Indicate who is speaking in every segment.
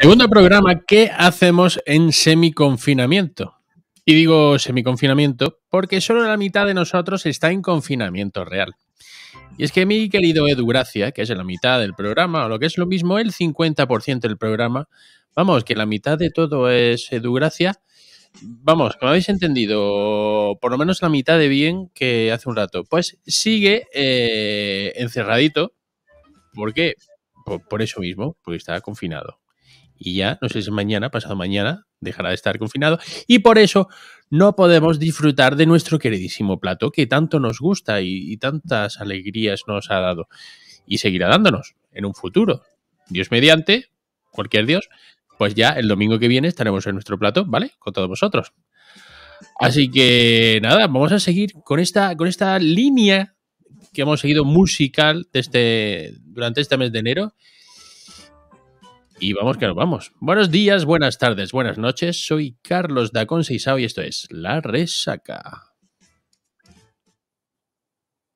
Speaker 1: Segundo programa, ¿qué hacemos en semiconfinamiento? Y digo semiconfinamiento porque solo la mitad de nosotros está en confinamiento real. Y es que mi querido Edu Gracia, que es la mitad del programa, o lo que es lo mismo, el 50% del programa, Vamos, que la mitad de todo es edugracia. Eh, Vamos, como habéis entendido por lo menos la mitad de bien que hace un rato. Pues sigue eh, encerradito. ¿Por qué? Por, eso mismo, porque está confinado. Y ya, no sé si mañana, pasado mañana, dejará de estar confinado. Y por eso no podemos disfrutar de nuestro queridísimo plato que tanto nos gusta y tantas alegrías nos ha dado. Y seguirá dándonos en un futuro. Dios mediante, cualquier Dios, pues ya el domingo que viene estaremos en nuestro plato, ¿vale? Con todos vosotros. Así que nada, vamos a seguir con esta, con esta línea que hemos seguido musical este, durante este mes de enero. Y vamos que nos vamos. Buenos días, buenas tardes, buenas noches. Soy Carlos Dacón y esto es La Resaca.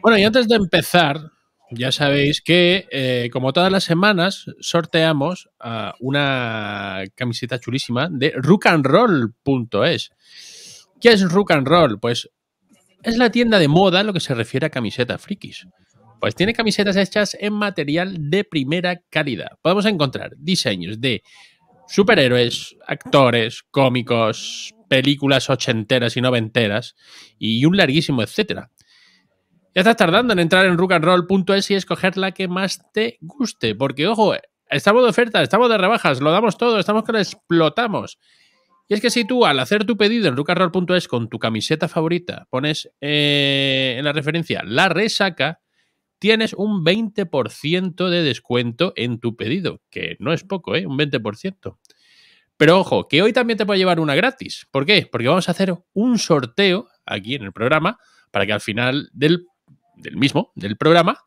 Speaker 1: Bueno, y antes de empezar, ya sabéis que, eh, como todas las semanas, sorteamos ah, una camiseta chulísima de Rookandroll.es. ¿Qué es roll? Pues es la tienda de moda lo que se refiere a camisetas frikis. Pues tiene camisetas hechas en material de primera calidad. Podemos encontrar diseños de superhéroes, actores, cómicos, películas ochenteras y noventeras y un larguísimo etcétera. Ya estás tardando en entrar en rookandroll.es y escoger la que más te guste, porque ojo, estamos de oferta, estamos de rebajas, lo damos todo, estamos que lo explotamos. Y es que si tú al hacer tu pedido en rookandroll.es con tu camiseta favorita pones eh, en la referencia la resaca, tienes un 20% de descuento en tu pedido, que no es poco, ¿eh? un 20%. Pero ojo, que hoy también te a llevar una gratis. ¿Por qué? Porque vamos a hacer un sorteo aquí en el programa para que al final del del mismo, del programa,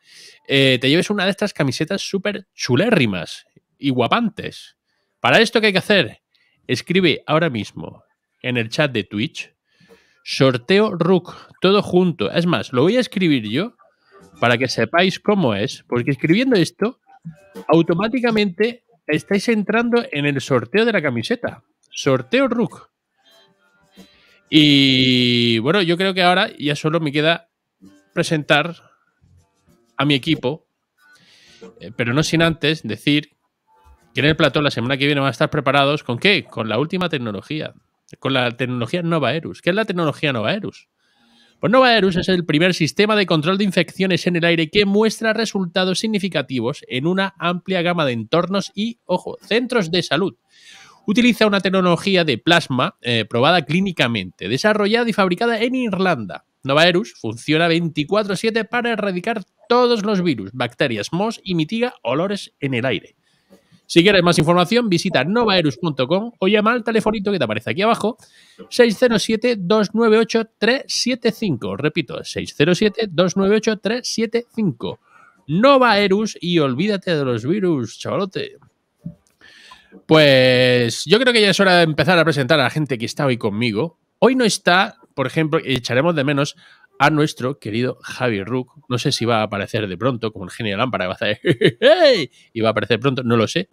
Speaker 1: eh, te lleves una de estas camisetas súper chulérrimas y guapantes. Para esto, ¿qué hay que hacer? Escribe ahora mismo en el chat de Twitch sorteo Rook, todo junto. Es más, lo voy a escribir yo para que sepáis cómo es, porque escribiendo esto, automáticamente estáis entrando en el sorteo de la camiseta. Sorteo Rook. Y bueno, yo creo que ahora ya solo me queda presentar a mi equipo, eh, pero no sin antes decir que en el plató la semana que viene van a estar preparados con qué? Con la última tecnología, con la tecnología Novaerus. ¿Qué es la tecnología Novaerus? Pues Novaerus es el primer sistema de control de infecciones en el aire que muestra resultados significativos en una amplia gama de entornos y, ojo, centros de salud. Utiliza una tecnología de plasma eh, probada clínicamente, desarrollada y fabricada en Irlanda. Novaerus funciona 24/7 para erradicar todos los virus, bacterias, mos y mitiga olores en el aire. Si quieres más información, visita novaerus.com o llama al telefonito que te aparece aquí abajo, 607-298-375. Repito, 607-298-375. Novaerus y olvídate de los virus, chavalote. Pues yo creo que ya es hora de empezar a presentar a la gente que está hoy conmigo. Hoy no está por ejemplo, echaremos de menos a nuestro querido Javi Rook. No sé si va a aparecer de pronto, como el genio de lámpara va a hacer y va a aparecer pronto, no lo sé.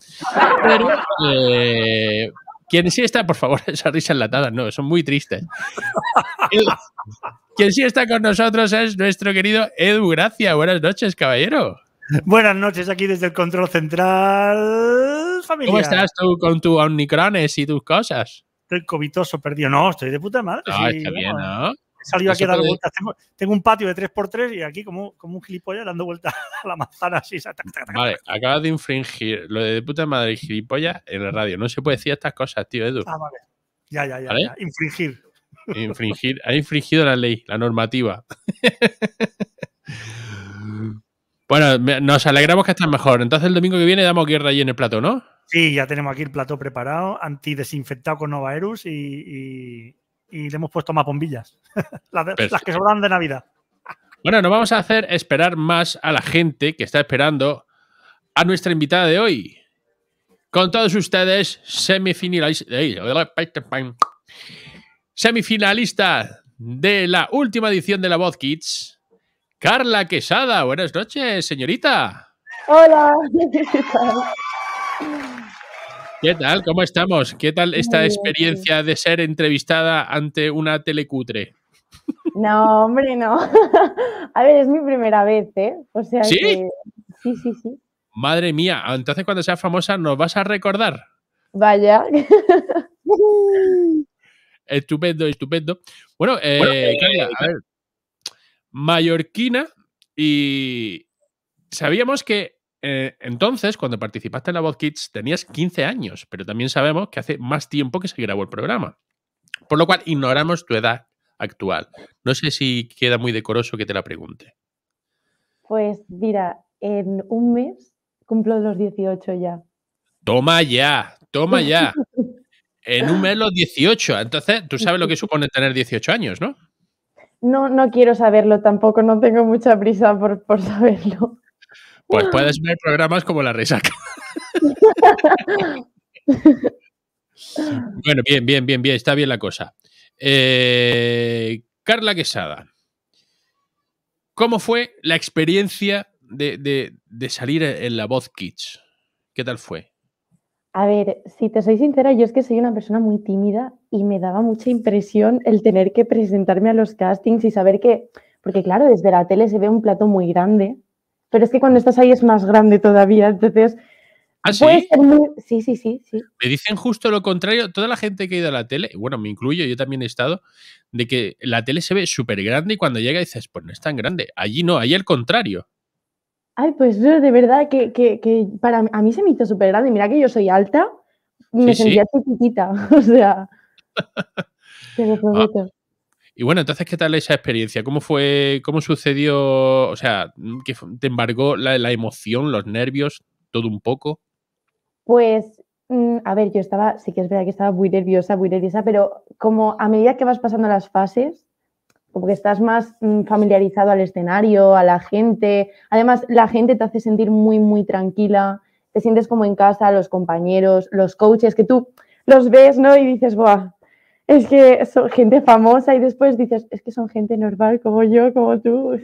Speaker 1: Pero eh, quien sí está, por favor, esas risas enlatadas, no, son muy tristes. quien sí está con nosotros es nuestro querido Edu Gracia. Buenas noches, caballero.
Speaker 2: Buenas noches, aquí desde el control central ¿Cómo estás
Speaker 1: tú con tu Omnicrones y tus cosas? Estoy cobitoso, perdido. No, estoy de puta madre. Ah, está bien, ¿no? He salido aquí a dar vueltas.
Speaker 2: Tengo, un patio de 3x3 y aquí como, como un gilipollas dando vueltas a la manzana así. vale,
Speaker 1: acabas de infringir lo de, de puta madre y gilipollas en la radio. No se puede decir estas cosas, tío, Edu. Ah,
Speaker 2: vale. Ya, ya, ya. ya.
Speaker 1: Infringir. Infringir. Ha infringido la ley, la normativa. Bueno, nos alegramos que estás mejor. Entonces el domingo que viene damos guerra allí en el plato, ¿no? Sí, ya tenemos aquí
Speaker 2: el plato preparado, antidesinfectado con Novaerus y, y, le hemos puesto más bombillas. las, que sobran de Navidad.
Speaker 1: Bueno, nos vamos a hacer esperar más a la gente que está esperando a nuestra invitada de hoy. Con todos ustedes, semifinalista de la última edición de La Voz Kids, Carla Quesada, buenas noches, señorita.
Speaker 3: Hola,
Speaker 1: ¿qué tal? ¿Cómo estamos? ¿Qué tal esta experiencia de ser entrevistada ante una telecutre?
Speaker 4: No, hombre, no. A ver, es mi primera vez, ¿eh? O sea ¿Sí? Sí, sí, sí.
Speaker 1: Madre mía, entonces cuando seas famosa nos vas a recordar.
Speaker 4: Vaya.
Speaker 1: estupendo, estupendo. Bueno, eh, eh, Carla, eh, a ver, mallorquina y sabíamos que eh, entonces, cuando participaste en la Voz Kids, tenías 15 años, pero también sabemos que hace más tiempo que se grabó el programa. Por lo cual, ignoramos tu edad actual. No sé si queda muy decoroso que te la pregunte.
Speaker 4: Pues mira, en un mes cumplo los 18 ya.
Speaker 1: Toma ya, toma ya. en un mes los 18. Entonces, tú sabes lo que supone tener 18 años, ¿no?
Speaker 4: no, no quiero saberlo tampoco, no tengo mucha prisa por, saberlo.
Speaker 1: Pues puedes ver programas como La Resaca. bueno, bien, bien, bien, bien, está bien la cosa. Eh, Carla Quesada, ¿cómo fue la experiencia de, de, salir en la voz Kids? ¿Qué tal fue?
Speaker 4: A ver, si te soy sincera, yo es que soy una persona muy tímida y me daba mucha impresión el tener que presentarme a los castings y saber que, porque claro, desde la tele se ve un plato muy grande, pero es que cuando estás ahí es más grande todavía, entonces... ¿Ah, sí? Puede ser muy... sí, sí, sí, sí.
Speaker 1: Me dicen justo lo contrario, toda la gente que ha ido a la tele, bueno, me incluyo, yo también he estado, de que la tele se ve súper grande y cuando llega dices, pues no es tan grande. Allí no, allí al contrario.
Speaker 4: Ay, pues de verdad que, para a mí se me hizo súper grande. Mira que yo soy alta y me sentía chiquitita. O sea,
Speaker 3: te lo ah.
Speaker 1: Y bueno, entonces, ¿qué tal esa experiencia? ¿Cómo fue, cómo sucedió? O sea, que te embargó la, la emoción, los nervios, todo un poco?
Speaker 4: Pues, mm, a ver, yo estaba, sí que es verdad que estaba muy nerviosa, muy nerviosa, pero como a medida que vas pasando las fases, como que estás más mm, familiarizado al escenario, a la gente. Además, la gente te hace sentir muy, muy tranquila, te sientes como en casa, los compañeros, los coaches, que tú los ves, ¿no? Y dices, ¡buah! Es que son gente famosa y después dices, es que son gente normal como yo, como tú.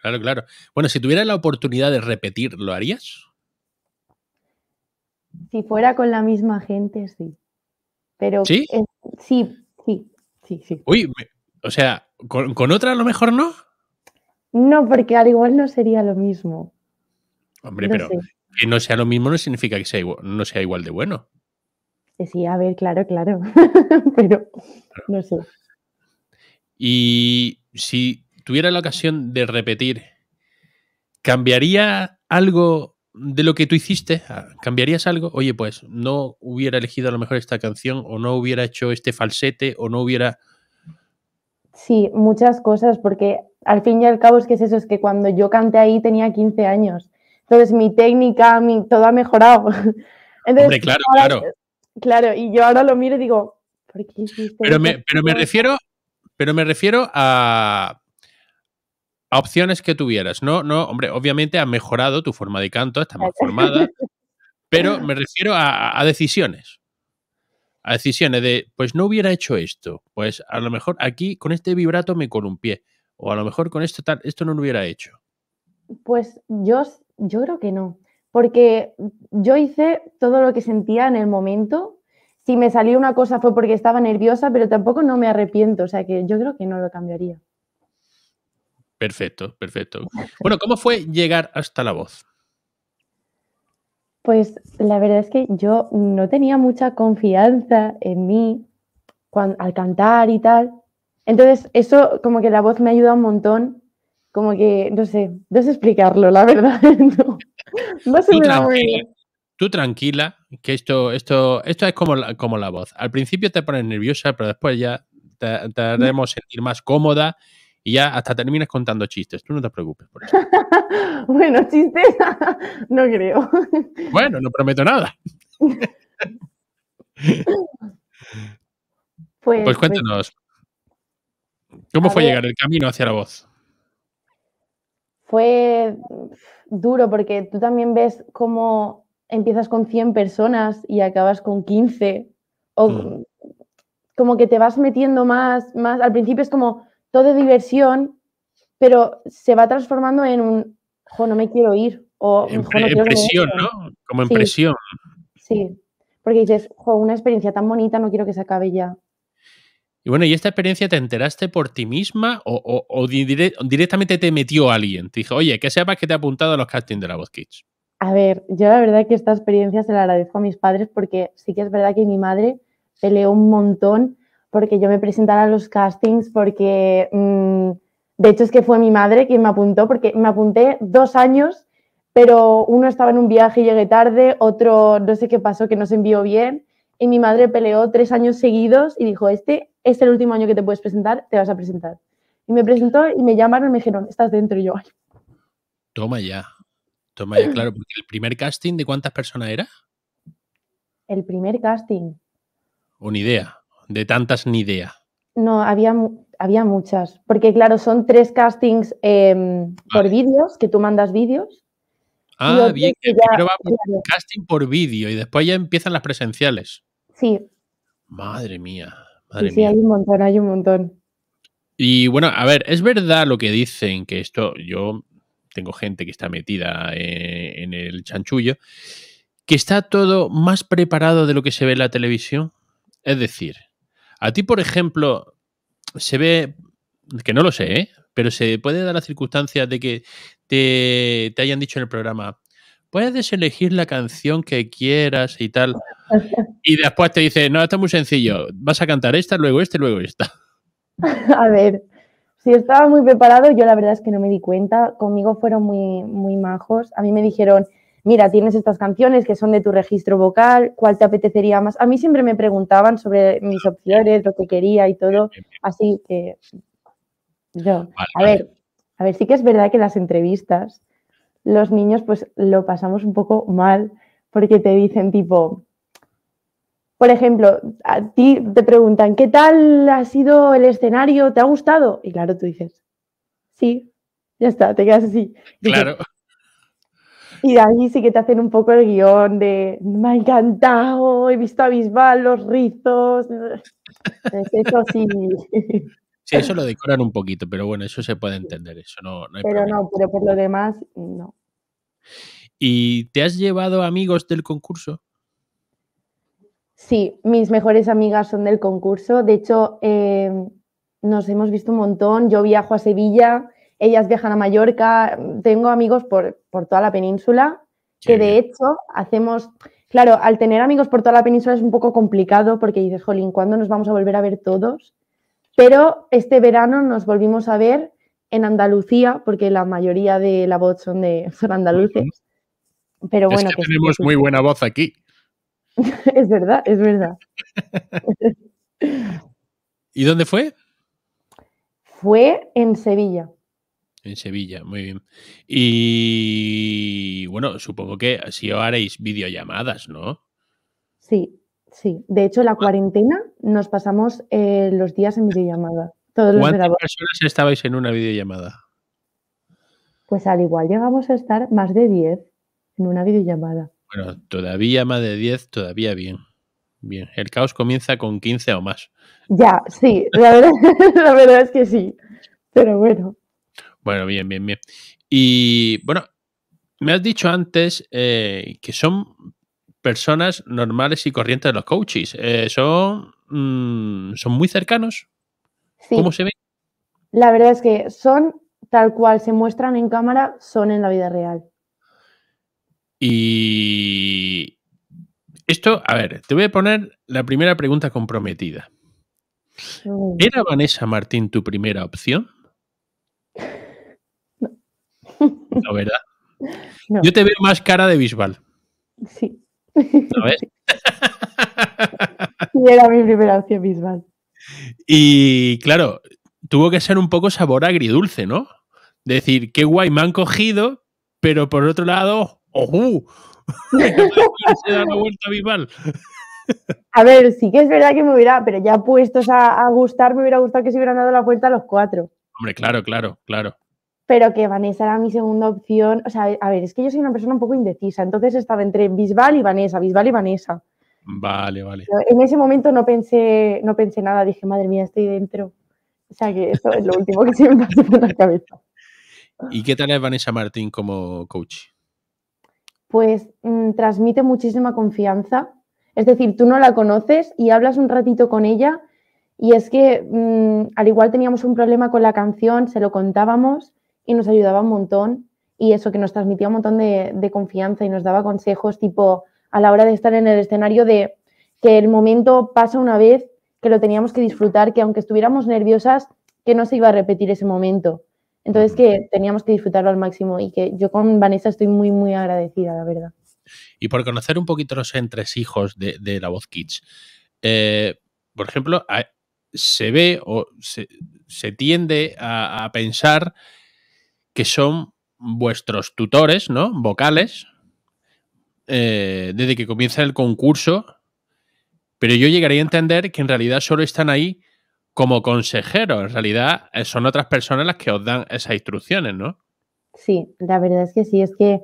Speaker 1: Claro, claro. Bueno, si tuvieras la oportunidad de repetir, ¿lo harías?
Speaker 4: Si fuera con la misma gente, sí. Pero ¿Sí? sí, sí,
Speaker 1: sí, Uy, o sea, ¿Con, otra a lo mejor no?
Speaker 4: No, porque al igual no sería lo mismo.
Speaker 1: Hombre, pero que no sea lo mismo no significa que sea no sea igual de bueno.
Speaker 4: Sí, a ver, claro, claro. pero no sé.
Speaker 1: Y si tuviera la ocasión de repetir, ¿cambiaría algo de lo que tú hiciste? Ah, ¿Cambiarías algo? Oye, pues no hubiera elegido a lo mejor esta canción o no hubiera hecho este falsete o no hubiera
Speaker 4: Sí, muchas cosas, porque al fin y al cabo es que es eso, es que cuando yo canté ahí tenía 15 años. Entonces mi técnica, mi, todo ha mejorado. Hombre, claro, claro. Claro, y yo ahora lo miro y digo, ¿por qué pero me,
Speaker 1: pero me refiero, pero me refiero a, a opciones que tuvieras. No, no, hombre, obviamente ha mejorado tu forma de canto, está más formada, pero me refiero a, a decisiones decisiones de, pues no hubiera hecho esto, pues a lo mejor aquí con este vibrato me columpié, o a lo mejor con esto tal, esto no lo hubiera hecho.
Speaker 4: Pues yo, yo creo que no, porque yo hice todo lo que sentía en el momento. Si me salió una cosa fue porque estaba nerviosa, pero tampoco no me arrepiento, o sea que yo creo que no lo cambiaría.
Speaker 1: Perfecto, perfecto. Bueno, ¿cómo fue llegar hasta la voz?
Speaker 4: Pues la verdad es que yo no tenía mucha confianza en mí al cantar y tal. Entonces, eso como que la voz me ayuda un montón. Como que, no sé, no sé explicarlo, la verdad. no,
Speaker 1: tú, tranquila, que esto, esto, esto es como la, como la voz. Al principio te pones nerviosa, pero después ya te, te haremos sentir más cómoda y ya hasta terminas contando chistes. Tú no te preocupes por eso.
Speaker 3: bueno, chistes, no creo.
Speaker 1: bueno, no prometo nada.
Speaker 4: Pues, pues, pues, cuéntanos,
Speaker 1: ¿cómo fue llegar el camino hacia la voz?
Speaker 4: Fue duro porque tú también ves cómo empiezas con 100 personas y acabas con 15. O mm. como que te vas metiendo más, más. Al principio es como, todo diversión, pero se va transformando en un, jo, no me quiero ir. O, en, jo, no presión, ¿no?
Speaker 1: Como en sí, presión.
Speaker 4: Sí, porque dices, jo, una experiencia tan bonita, no quiero que se acabe ya.
Speaker 1: Y bueno, ¿y esta experiencia te enteraste por ti misma o, directamente te metió alguien? Te dijo, oye, que sepas que te ha apuntado a los castings de la voz Kids.
Speaker 4: A ver, yo la verdad que esta experiencia se la agradezco a mis padres porque sí que es verdad que mi madre peleó un montón porque yo me presentara a los castings, porque mm, de hecho es que fue mi madre quien me apuntó, porque me apunté dos años, pero uno estaba en un viaje y llegué tarde, otro no sé qué pasó, que no se envió bien, y mi madre peleó tres años seguidos y dijo, este es el último año que te puedes presentar, te vas a presentar. Y me presentó y me llamaron y me dijeron, estás dentro y yo.
Speaker 1: Toma ya, toma ya, claro, porque el primer casting de cuántas personas era?
Speaker 4: El primer casting.
Speaker 1: Una idea de tantas ni idea.
Speaker 4: No, había, había muchas, porque claro, son tres castings em, por vídeos, que tú mandas vídeos.
Speaker 1: Ah, bien, que primero va casting por vídeo y después ya empiezan las presenciales. Sí. Madre mía, madre sí, mía. hay un
Speaker 4: montón, hay un montón.
Speaker 1: Y bueno, a ver, es verdad lo que dicen, que esto, yo tengo gente que está metida eh, en el chanchullo, que está todo más preparado de lo que se ve en la televisión. Es decir, a ti, por ejemplo, se ve, que no lo sé, ¿eh? pero se puede dar la circunstancia de que te, te hayan dicho en el programa, puedes elegir la canción que quieras y tal. Y después te dice, no, está muy sencillo, vas a cantar esta, luego esta, luego esta.
Speaker 4: A ver, si estaba muy preparado, yo la verdad es que no me di cuenta. Conmigo fueron muy, muy majos. A mí me dijeron, mira, tienes estas canciones que son de tu registro vocal, ¿cuál te apetecería más? A mí siempre me preguntaban sobre mis opciones, lo que quería y todo, em, em, em. así que yo, a ver, a ver, sí que es verdad que las entrevistas, los niños pues lo pasamos un poco mal porque te dicen tipo, por ejemplo, a ti te preguntan, ¿qué tal ha sido el escenario? ¿Te ha gustado? Y claro, tú dices, sí, ya está, te quedas así. claro. Y de ahí sí que te hacen un poco el guión de me ha encantado, he visto a Bisbal, los rizos. eso sí. Sí,
Speaker 1: eso lo decoran un poquito, pero bueno, eso se puede entender, eso no, Pero
Speaker 4: no, pero por lo demás, no.
Speaker 1: ¿Y te has llevado amigos del concurso?
Speaker 4: Sí, mis mejores amigas son del concurso. De hecho, eh, nos hemos visto un montón. Yo viajo a Sevilla, ellas viajan a Mallorca, tengo amigos por, toda la península, que de hecho hacemos, claro, al tener amigos por toda la península es un poco complicado porque dices, jolín, ¿cuándo nos vamos a volver a ver todos? Pero este verano nos volvimos a ver en Andalucía, porque la mayoría de la voz son, de, andaluces. Pero bueno, que, tenemos muy
Speaker 1: buena voz aquí.
Speaker 4: es verdad, es verdad. ¿Y dónde fue? Fue en Sevilla
Speaker 1: en Sevilla, muy bien. Y bueno, supongo que si haréis videollamadas, ¿no?
Speaker 4: Sí, sí. De hecho, la cuarentena nos pasamos eh, los días en videollamada. ¿Cuántas
Speaker 1: personas estabais en una videollamada?
Speaker 4: Pues al igual llegamos a estar más de 10 en una videollamada.
Speaker 1: Bueno, todavía más de 10, todavía bien. Bien, el caos comienza con 15 o más.
Speaker 4: Ya, sí, la verdad es que sí. Pero bueno.
Speaker 1: Bueno, bien, bien, bien. Y bueno, me has dicho antes eh, que son personas normales y corrientes de los coaches. Eh, son, mm, son muy cercanos. ¿Cómo se ven?
Speaker 4: La verdad es que son tal cual se muestran en cámara, son en la vida real.
Speaker 1: Y esto, a ver, te voy a poner la primera pregunta comprometida. ¿Era Vanessa Martín tu primera opción?
Speaker 3: La verdad. Yo te
Speaker 1: veo más cara de Bisbal. Sí. ¿Lo ves?
Speaker 4: Y era mi primera opción Bisbal.
Speaker 1: Y claro, tuvo que ser un poco sabor agridulce, ¿no? Decir, qué guay me han cogido, pero por otro lado, ¡Oh! se da la vuelta a Bisbal.
Speaker 4: A ver, sí que es verdad que me hubiera, pero ya puestos a, a, gustar, me hubiera gustado que se hubieran dado la vuelta a los cuatro.
Speaker 1: Hombre, claro, claro, claro
Speaker 4: pero que Vanessa era mi segunda opción. O sea, a ver, es que yo soy una persona un poco indecisa, entonces estaba entre Bisbal y Vanessa, Bisbal y Vanessa.
Speaker 1: Vale, vale.
Speaker 4: En ese momento no pensé, no pensé nada, dije, madre mía, estoy dentro. O sea, que eso es lo último que se me pasa por la cabeza.
Speaker 1: ¿Y qué tal es Vanessa Martín como coach?
Speaker 4: Pues mm, transmite muchísima confianza. Es decir, tú no la conoces y hablas un ratito con ella y es que mm, al igual teníamos un problema con la canción, se lo contábamos y nos ayudaba un montón y eso que nos transmitía un montón de, confianza y nos daba consejos tipo a la hora de estar en el escenario de que el momento pasa una vez, que lo teníamos que disfrutar, que aunque estuviéramos nerviosas, que no se iba a repetir ese momento. Entonces que teníamos que disfrutarlo al máximo y que yo con Vanessa estoy muy, muy agradecida, la verdad.
Speaker 1: Y por conocer un poquito los entresijos de, de la voz Kids, eh, por ejemplo, se ve o se, tiende a pensar que son vuestros tutores, ¿no? Vocales, eh, desde que comienza el concurso, pero yo llegaría a entender que en realidad solo están ahí como consejeros, en realidad eh, son otras personas las que os dan esas instrucciones, ¿no?
Speaker 4: Sí, la verdad es que sí, es que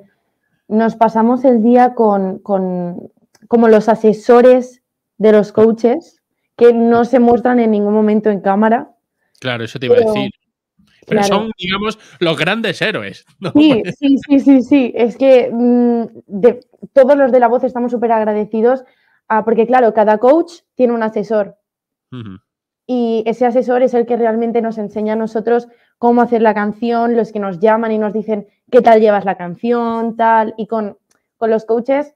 Speaker 4: nos pasamos el día con, como los asesores de los coaches que no se muestran en ningún momento en cámara.
Speaker 1: Claro, eso te iba a decir. Pero son, digamos, los grandes héroes. Sí,
Speaker 4: sí, sí, sí, Es que mm, todos los de la voz estamos súper agradecidos ah, porque, claro, cada coach tiene un asesor. Y ese asesor es el que realmente nos enseña a nosotros cómo hacer la canción, los que nos llaman y nos dicen qué tal llevas la canción, tal. Y con, con los coaches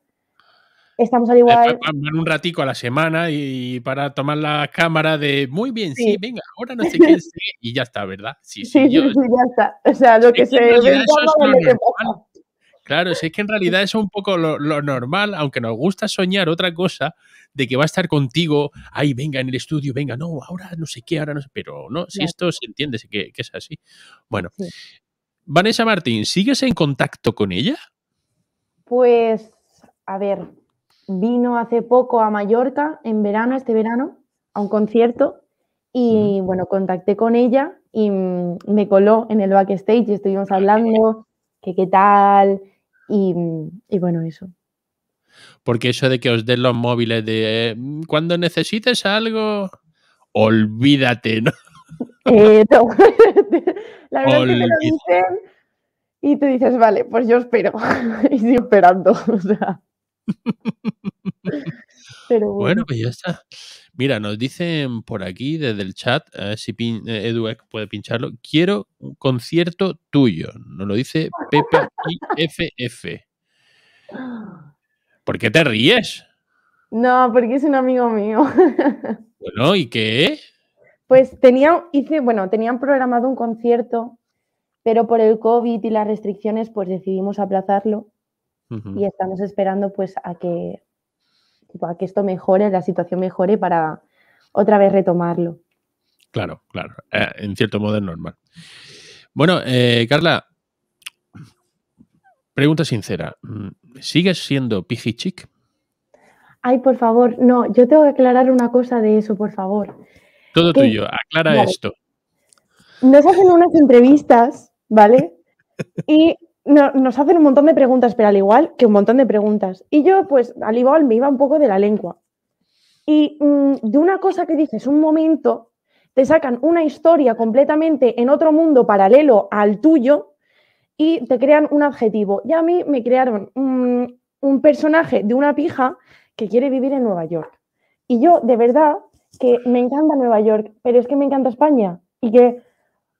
Speaker 4: Estamos al igual.
Speaker 1: Van un ratico a la semana y para tomar la cámara de muy bien, sí, venga, ahora no sé qué y ya está, ¿verdad? Sí, sí, sí, ya
Speaker 4: está. O sea, lo que se ve
Speaker 1: Claro, es que en realidad es un poco lo, normal, aunque nos gusta soñar otra cosa, de que va a estar contigo, ay, venga en el estudio, venga, no, ahora no sé qué, ahora no sé, pero no, si esto se entiende que, es así. Bueno, Vanessa Martín, ¿sigues en contacto con
Speaker 4: ella? Pues, a ver, vino hace poco a Mallorca en verano, este verano, a un concierto y bueno, contacté con ella y mm, me coló en el backstage y estuvimos hablando que qué tal mm, y, bueno, eso.
Speaker 1: Porque eso de que os den los móviles de mm, cuando necesites algo, olvídate, ¿no?
Speaker 4: Eh, La verdad te y tú dices, vale, pues yo espero. y sigo esperando. O sea. Pero bueno. pues ya está.
Speaker 1: Mira, nos dicen por aquí desde el chat, si eh, puede pincharlo. Quiero un concierto tuyo. Nos lo dice Pepe IFF. ¿Por qué te ríes?
Speaker 4: No, porque es un amigo mío.
Speaker 1: bueno, ¿y qué?
Speaker 4: Pues tenía, hice, bueno, tenían programado un concierto, pero por el COVID y las restricciones, pues decidimos aplazarlo y estamos esperando pues a que, que esto mejore, la situación mejore para otra vez retomarlo.
Speaker 1: Claro, claro, eh, en cierto modo es normal. Bueno, eh, Carla, pregunta sincera, ¿sigues siendo pijichic?
Speaker 4: Ay, por favor, no, yo tengo que aclarar una cosa de eso, por favor.
Speaker 1: Todo tuyo, aclara esto.
Speaker 4: Nos hacen unas entrevistas, ¿vale? Y nos hacen un montón de preguntas, pero al igual que un montón de preguntas. Y yo, pues, al igual me iba un poco de la lengua. Y mm, de una cosa que dices un momento, te sacan una historia completamente en otro mundo paralelo al tuyo y te crean un adjetivo. Y a mí me crearon un personaje de una pija que quiere vivir en Nueva York. Y yo, de verdad, que me encanta Nueva York, pero es que me encanta España. Y que,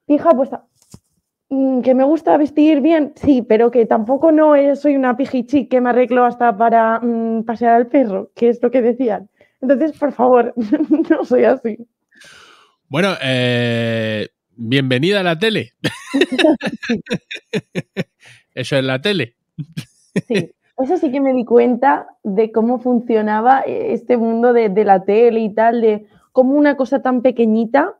Speaker 4: pija, pues Mm, que me gusta vestir bien, sí, pero que tampoco no soy una pijichi que me arreglo hasta para mm, pasear al perro, que es lo que decían. Entonces, por favor, no soy así.
Speaker 1: Bueno, eh, bienvenida a la tele. eso es la tele.
Speaker 4: sí, eso sí que me di cuenta de cómo funcionaba eh, este mundo de, de la tele y tal, de cómo una cosa tan pequeñita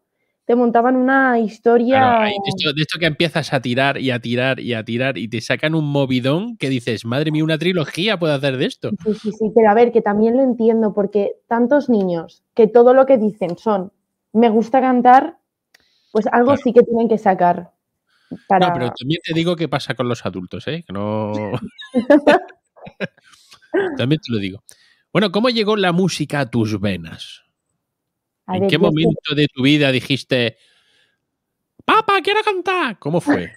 Speaker 4: te montaban una historia. de,
Speaker 1: esto, que empiezas a tirar y a tirar y a tirar y te sacan un movidón que dices, madre mía, una trilogía puede hacer de esto.
Speaker 4: Sí, sí, sí, pero a ver, que también lo entiendo, porque tantos niños que todo lo que dicen son, me gusta cantar, pues algo sí que tienen que sacar. Para... No, pero
Speaker 1: también te digo qué pasa con los adultos, ¿eh? Que no. también te lo digo. Bueno, ¿cómo llegó la música a tus venas?
Speaker 4: ¿En qué momento
Speaker 1: de tu vida dijiste,
Speaker 4: papá, quiero cantar? ¿Cómo fue?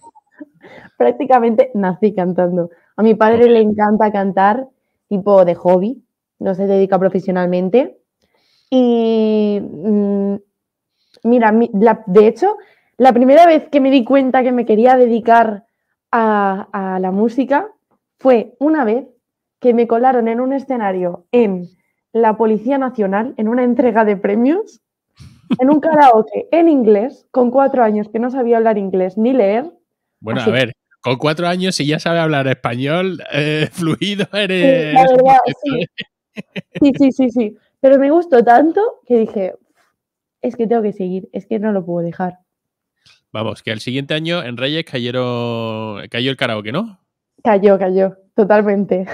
Speaker 4: Prácticamente nací cantando. A mi padre le encanta cantar, tipo de hobby, no se dedica profesionalmente. Y mm, mira, de hecho, la primera vez que me di cuenta que me quería dedicar a la música fue una vez que me colaron en un escenario en la Policía Nacional en una entrega de premios, en un karaoke en inglés, con cuatro años que no sabía hablar inglés ni leer.
Speaker 1: Bueno, a ver, con cuatro años si ya sabe hablar español, eh, fluido eres. Sí, la verdad,
Speaker 4: sí. sí. sí, sí, Pero me gustó tanto que dije, es que tengo que seguir, es que no lo puedo dejar.
Speaker 1: Vamos, que el siguiente año en Reyes cayeron, cayó el karaoke, ¿no?
Speaker 4: Cayó, cayó, totalmente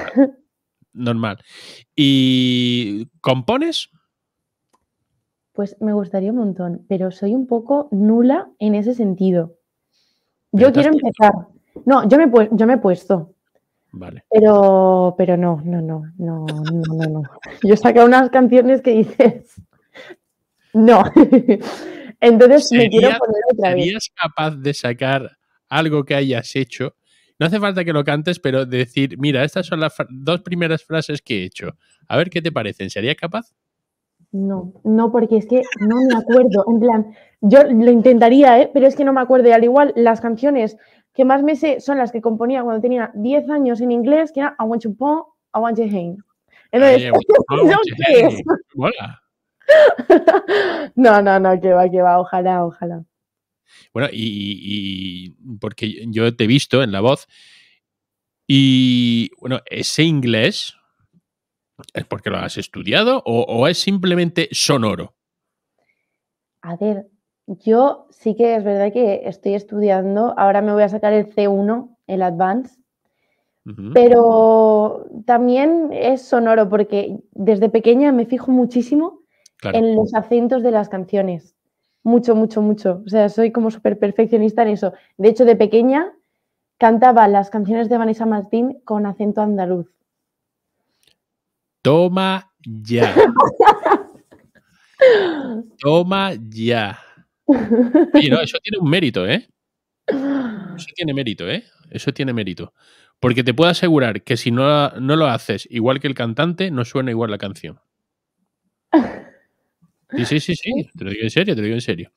Speaker 1: normal. ¿Y compones?
Speaker 4: Pues me gustaría un montón, pero soy un poco nula en ese sentido. Yo quiero empezar. No, yo me, yo me he puesto. Vale. Pero, pero no, no, no, no, no, no, Yo saco unas canciones que dices. No. Entonces me quiero poner otra
Speaker 3: vez.
Speaker 1: ¿Serías capaz de sacar algo que hayas hecho no hace falta que lo cantes, pero decir, mira, estas son las dos primeras frases que he hecho. A ver qué te parecen. ¿Sería capaz?
Speaker 4: No, no, porque es que no me acuerdo. En plan, yo lo intentaría, ¿eh? pero es que no me acuerdo. Y al igual, las canciones que más me sé son las que componía cuando tenía 10 años en inglés, que era I want to paw, I want you hang.
Speaker 5: Entonces, eh,
Speaker 4: no, no, no, que va, que va, ojalá, ojalá.
Speaker 1: Bueno, y, porque yo te he visto en la voz. Y bueno, ese inglés, ¿es porque lo has estudiado o, es simplemente sonoro?
Speaker 4: A ver, yo sí que es verdad que estoy estudiando. Ahora me voy a sacar el C1, el Advance, Pero también es sonoro porque desde pequeña me fijo muchísimo en los acentos de las canciones. Mucho, mucho, mucho. O sea, soy como súper perfeccionista en eso. De hecho, de pequeña cantaba las canciones de Vanessa Martín con acento andaluz.
Speaker 1: Toma ya. Toma ya. pero eso tiene un mérito, ¿eh? Eso tiene mérito, ¿eh? Eso tiene mérito. Porque te puedo asegurar que si no, no lo haces igual que el cantante, no suena igual la canción. Sí, sí, sí, sí, te lo digo en serio, te lo digo en serio.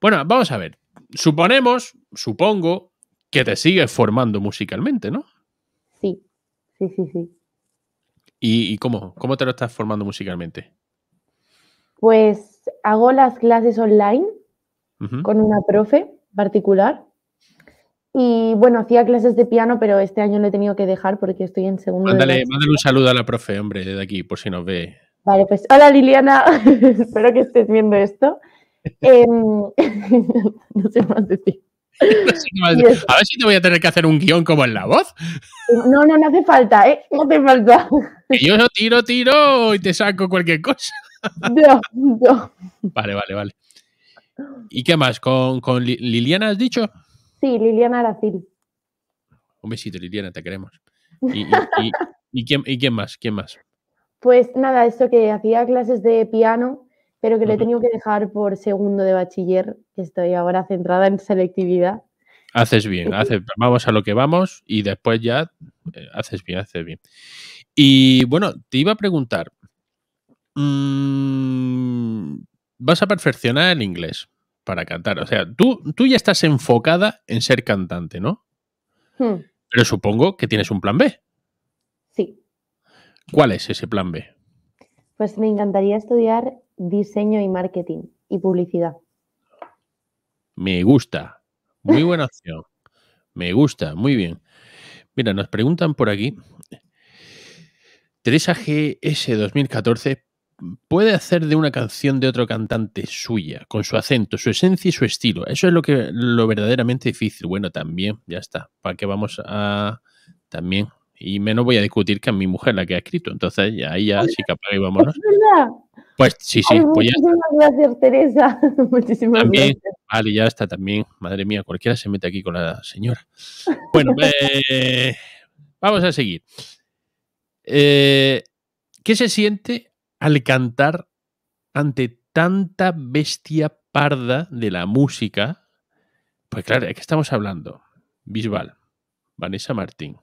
Speaker 1: Bueno, vamos a ver. Suponemos, supongo, que te sigues formando musicalmente, ¿no?
Speaker 4: Sí, sí, sí, sí.
Speaker 1: ¿Y, cómo? ¿Cómo te lo estás formando musicalmente?
Speaker 4: Pues hago las clases online con una profe particular. Y bueno, hacía clases de piano, pero este año lo he tenido que dejar porque estoy en segundo. Mándale, de
Speaker 1: mándale un saludo a la profe, hombre, desde aquí, por si nos ve.
Speaker 4: Vale, pues hola Liliana, espero que estés viendo esto. Em, no sé más decir.
Speaker 1: A ver si te voy a tener que hacer un guión como en la voz.
Speaker 4: No, no, no hace falta, ¿eh? No hace falta.
Speaker 1: yo yo tiro, tiro y te saco cualquier
Speaker 4: cosa. No, no.
Speaker 1: Vale, vale, vale. ¿Y qué más? ¿Con, con Liliana has dicho?
Speaker 4: Sí, Liliana Aracil.
Speaker 1: Un besito, Liliana, te queremos. ¿Y, y, y, quién más? ¿Quién más?
Speaker 4: Pues nada, esto que hacía clases de piano, pero que le lo he tenido que dejar por segundo de bachiller, que estoy ahora centrada en selectividad.
Speaker 1: Haces bien, haces, vamos a lo que vamos y después ya eh, haces bien, haces bien. Y bueno, te iba a preguntar, mm, vas a perfeccionar el inglés para cantar, o sea, tú, tú ya estás enfocada en ser cantante, ¿no? Hmm. Pero supongo que tienes un plan B. ¿Cuál es ese plan B?
Speaker 4: Pues me encantaría estudiar diseño y marketing y publicidad.
Speaker 1: Me gusta. Muy buena opción. Me gusta, muy bien. Mira, nos preguntan por aquí. Teresa GS 2014 puede hacer de una canción de otro cantante suya, con su acento, su esencia y su estilo. Eso es lo que lo verdaderamente difícil. Bueno, también, ya está. ¿Para qué vamos a también y menos voy a discutir que a mi mujer la que ha escrito. Entonces, ahí ya sí capaz íbamos
Speaker 3: vámonos.
Speaker 1: Pues sí, sí. muchísimas
Speaker 3: gracias, Teresa. Muchísimas gracias.
Speaker 1: Vale, ya está también. Madre mía, cualquiera se mete aquí con la señora. Bueno, eh, vamos a seguir. Eh, ¿Qué se siente al cantar ante tanta bestia parda de la música? Pues claro, ¿de qué estamos hablando. Bisbal, Vanessa Martín,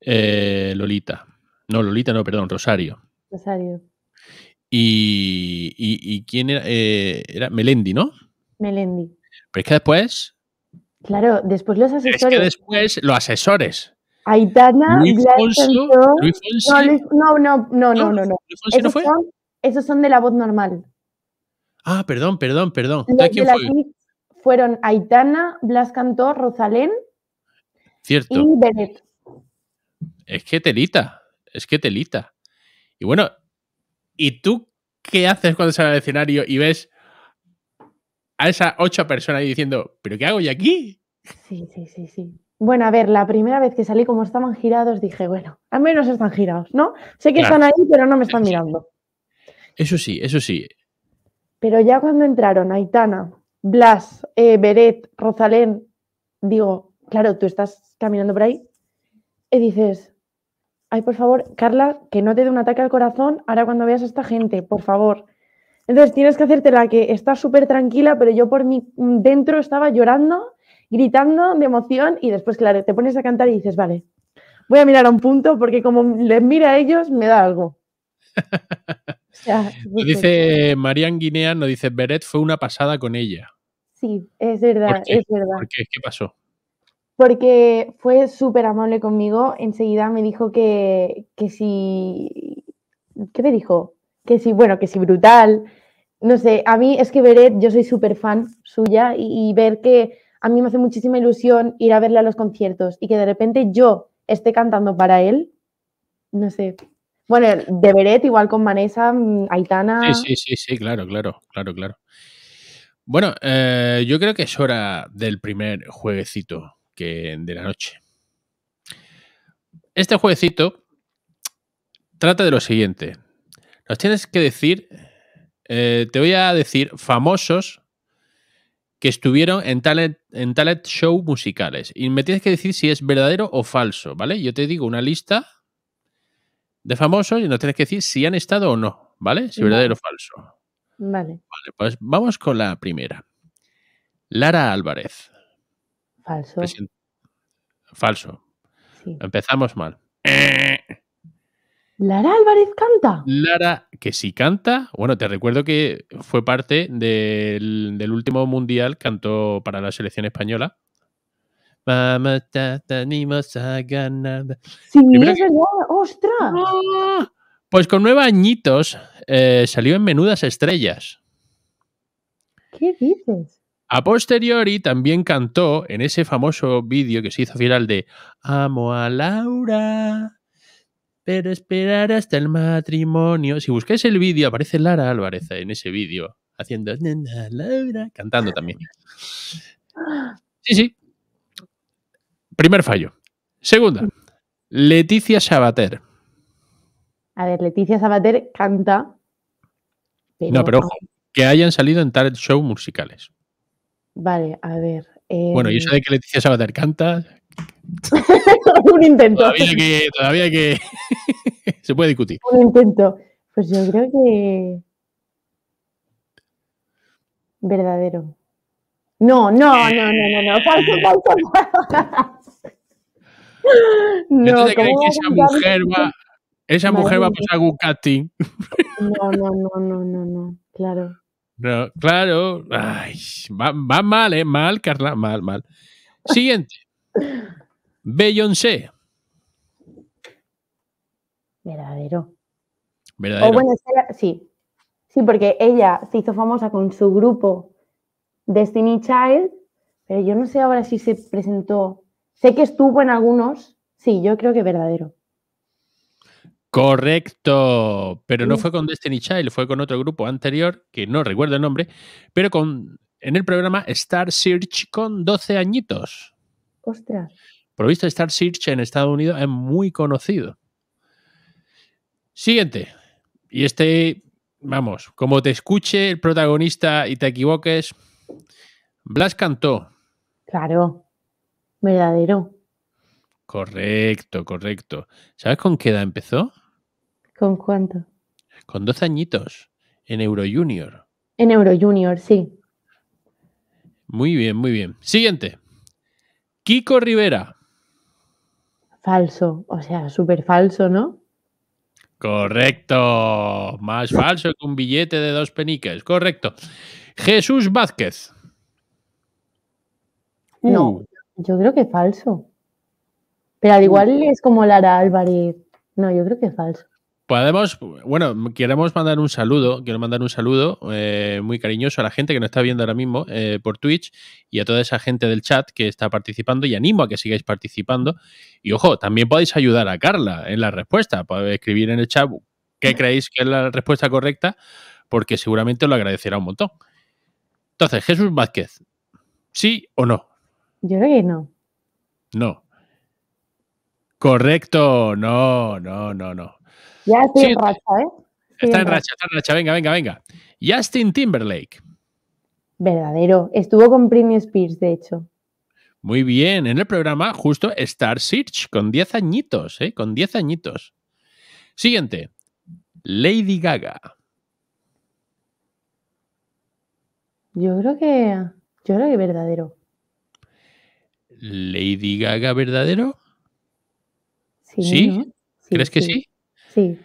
Speaker 1: eh, Lolita. No, Lolita, no, perdón, Rosario. Rosario. Y, quién era, eh, era Melendi, ¿no? Melendi. Pero es que después.
Speaker 4: Claro, después los asesores. Es que
Speaker 1: después los asesores.
Speaker 4: Aitana, Luis no, no, no, no, no, no, esos, Son, son de la voz normal.
Speaker 1: Ah, perdón, perdón, perdón. quién
Speaker 4: fueron Aitana, Blas Cantor, Rosalén Cierto. y Benet
Speaker 1: es que telita, es que telita. Y bueno, ¿y tú qué haces cuando sales al escenario y ves a esas ocho personas diciendo, ¿pero qué hago yo aquí?
Speaker 4: Sí, sí, sí, sí. Bueno, a ver, la primera vez que salí, como estaban girados, dije, bueno, al menos están girados, ¿no? Sé que están ahí, pero no me están mirando.
Speaker 1: Eso sí, eso sí.
Speaker 4: Pero ya cuando entraron Aitana, Blas, eh, Beret, Rosalén, digo, claro, tú estás caminando por ahí y dices, Ay, por favor, Carla, que no te dé un ataque al corazón ahora cuando veas a esta gente, por favor. Entonces tienes que hacerte la que está súper tranquila, pero yo por mi mm, dentro estaba llorando, gritando de emoción y después, claro, te pones a cantar y dices, vale, voy a mirar a un punto porque como les mira a ellos, me da algo. dice
Speaker 1: Marian Guinea, nos dice, Beret fue una pasada con ella.
Speaker 4: Sí, es verdad, es verdad.
Speaker 1: qué? ¿Qué pasó?
Speaker 4: porque fue súper amable conmigo. Enseguida me dijo que, que si. ¿Qué me dijo? Que si, bueno, que si brutal. No sé, a mí es que Beret, yo soy súper fan suya y, ver que a mí me hace muchísima ilusión ir a verle a los conciertos y que de repente yo esté cantando para él, no sé. Bueno, de Beret, igual con Vanessa, mm, Aitana. Sí,
Speaker 1: sí, sí, claro, claro, claro, claro. Bueno, eh, yo creo que es hora del primer jueguecito que de la noche. Este jueguecito trata de lo siguiente. Nos tienes que decir, eh, te voy a decir famosos que estuvieron en talent, en show musicales. Y me tienes que decir si es verdadero o falso, ¿vale? Yo te digo una lista de famosos y nos tienes que decir si han estado o no, ¿vale? Si verdadero o falso.
Speaker 3: Vale. Vale,
Speaker 1: pues vamos con la primera. Lara Álvarez. Falso. Falso. Empezamos mal.
Speaker 3: Lara Álvarez canta. Lara,
Speaker 1: que si canta, bueno, te recuerdo que fue parte del, último mundial, cantó para la selección española. Vamos,
Speaker 3: ostras.
Speaker 1: Pues con nueve añitos eh, salió en Menudas Estrellas.
Speaker 3: ¿Qué dices?
Speaker 1: A posteriori también cantó en ese famoso vídeo que se hizo final de Amo a Laura, pero esperar hasta el matrimonio. Si buscáis el vídeo, aparece Lara Álvarez en ese vídeo, haciendo Laura, cantando también. Sí, sí. Primer fallo. Segunda, Leticia Sabater.
Speaker 4: A ver, Leticia Sabater canta. No, pero ojo,
Speaker 1: que hayan salido en tal show musicales.
Speaker 4: Vale, a ver. Bueno, y
Speaker 1: eso de em que Leticia Sabater canta.
Speaker 4: un intento. Todavía
Speaker 1: que. Todavía que se puede discutir.
Speaker 4: Un intento. Pues yo creo que. Verdadero. No, no, no, no,
Speaker 1: no, no. Eh. Falso,
Speaker 4: falso.
Speaker 3: no, crees que esa mujer va,
Speaker 1: este esa mujer va a pasar algún casting?
Speaker 3: no, no, no, no, no, no. Claro.
Speaker 1: No, claro. va, mal, ¿eh? Mal, Carla. Mal, mal. Siguiente. Beyoncé.
Speaker 4: Verdadero. Verdadero. sí. Sí, porque ella se hizo famosa con su grupo Destiny Child, pero yo no sé ahora si se presentó. Sé que estuvo en algunos. Sí, yo creo que verdadero.
Speaker 1: Correcto, pero no uh. fue con Destiny Child, fue con otro grupo anterior, que no recuerdo el nombre, pero con, en el programa Star Search con 12 añitos. Ostras. Por lo visto, Star Search en Estados Unidos es muy conocido. Siguiente. Y este, vamos, como te escuche el protagonista y te equivoques, Blas cantó.
Speaker 4: Claro, verdadero.
Speaker 1: Correcto, correcto. ¿Sabes con qué edad empezó?
Speaker 4: ¿Con cuánto?
Speaker 1: Con dos añitos, en Euro Junior.
Speaker 4: En Euro Junior, sí.
Speaker 1: Muy bien, muy bien. Siguiente. Kiko Rivera.
Speaker 4: Falso, o sea, súper falso, ¿no?
Speaker 1: Correcto. Más falso que un billete de dos peniques. Correcto. Jesús Vázquez. No, uh.
Speaker 4: yo creo que falso. Pero al uh. igual es como Lara Álvarez. No, yo creo que es falso.
Speaker 1: Podemos, bueno, queremos mandar un saludo, quiero mandar un saludo eh, muy cariñoso a la gente que nos está viendo ahora mismo eh, por Twitch y a toda esa gente del chat que está participando y animo a que sigáis participando. Y ojo, también podéis ayudar a Carla en la respuesta, podéis escribir en el chat qué creéis que es la respuesta correcta, porque seguramente lo agradecerá un montón. Entonces, Jesús Vázquez, ¿sí o no?
Speaker 4: Yo creo que no.
Speaker 1: No. Correcto, no, no, no, no.
Speaker 4: Ya estoy en racha, ¿eh? está en, racha,
Speaker 1: está en racha. Venga, venga, venga. Justin Timberlake.
Speaker 4: Verdadero. Estuvo con Britney Spears, de hecho.
Speaker 1: Muy bien. En el programa, justo Star Search, con 10 añitos, ¿eh? Con 10 añitos. Siguiente. Lady Gaga.
Speaker 4: Yo creo que. Yo creo que verdadero.
Speaker 1: ¿Lady Gaga verdadero?
Speaker 4: Sí. ¿Crees que sí? Sí.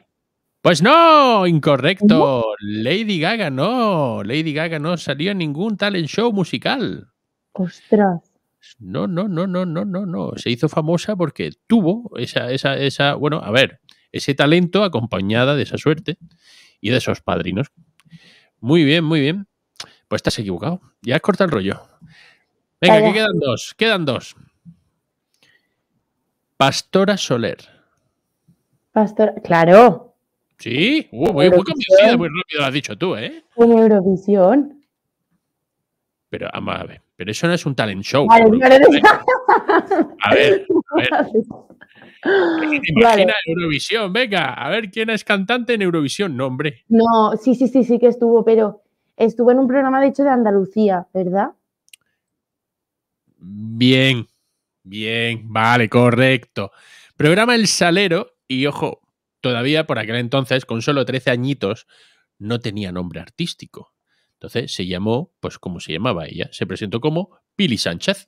Speaker 1: Pues no, incorrecto. Lady Gaga no. Lady Gaga no salió en ningún talent show musical.
Speaker 3: Ostras.
Speaker 1: No, no, no, no, no, no, no. Se hizo famosa porque tuvo esa, esa, esa, bueno, a ver, ese talento acompañada de esa suerte y de esos padrinos. Muy bien, muy bien. Pues estás equivocado. Ya has cortado el rollo. Venga, que quedan dos, quedan dos. Pastora Soler.
Speaker 4: Pastor, claro.
Speaker 1: Sí, uh, muy, muy muy rápido lo has dicho tú, ¿eh?
Speaker 4: En Eurovisión.
Speaker 1: Pero vamos a ver, pero eso no es un talent show. ¿eh? A ver,
Speaker 4: a ver.
Speaker 1: Eurovisión? Venga, a ver quién es cantante en Eurovisión. No, hombre.
Speaker 4: No, sí, sí, sí, sí que estuvo, pero estuvo en un programa, de hecho, de Andalucía, ¿verdad?
Speaker 1: Bien, bien, vale, correcto. Programa El Salero, y ojo, todavía por aquel entonces, con solo 13 añitos, no tenía nombre artístico. Entonces se llamó, pues como se llamaba ella, se presentó como Pili Sánchez.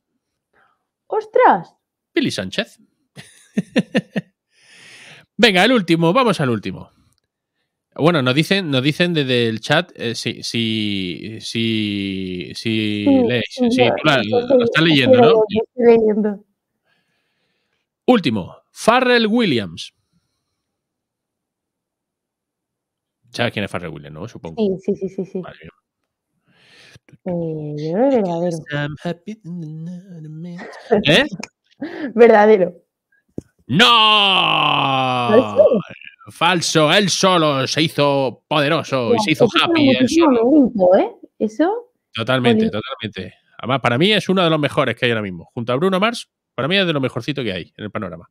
Speaker 1: ¡Ostras! Pili Sánchez. Venga, el último, vamos al último. Bueno, nos dicen, nos dicen desde el chat eh, sí si, si, sí, sí, sí, lo, leyendo, ¿no?
Speaker 3: leyendo.
Speaker 1: Último, Farrell Williams. ¿Sabes quién es Farrell Williams, no? Supongo. Sí,
Speaker 3: sí, sí, sí. sí. Eh, verdadero. ¿Eh?
Speaker 4: Verdadero.
Speaker 1: ¡No! Falso, él solo se hizo poderoso y se hizo happy. ¿eh? Eso. Totalmente, totalmente. Además, para mí es uno de los mejores que hay ahora mismo. Junto a Bruno Mars, para mí es de lo mejorcito que hay en el panorama.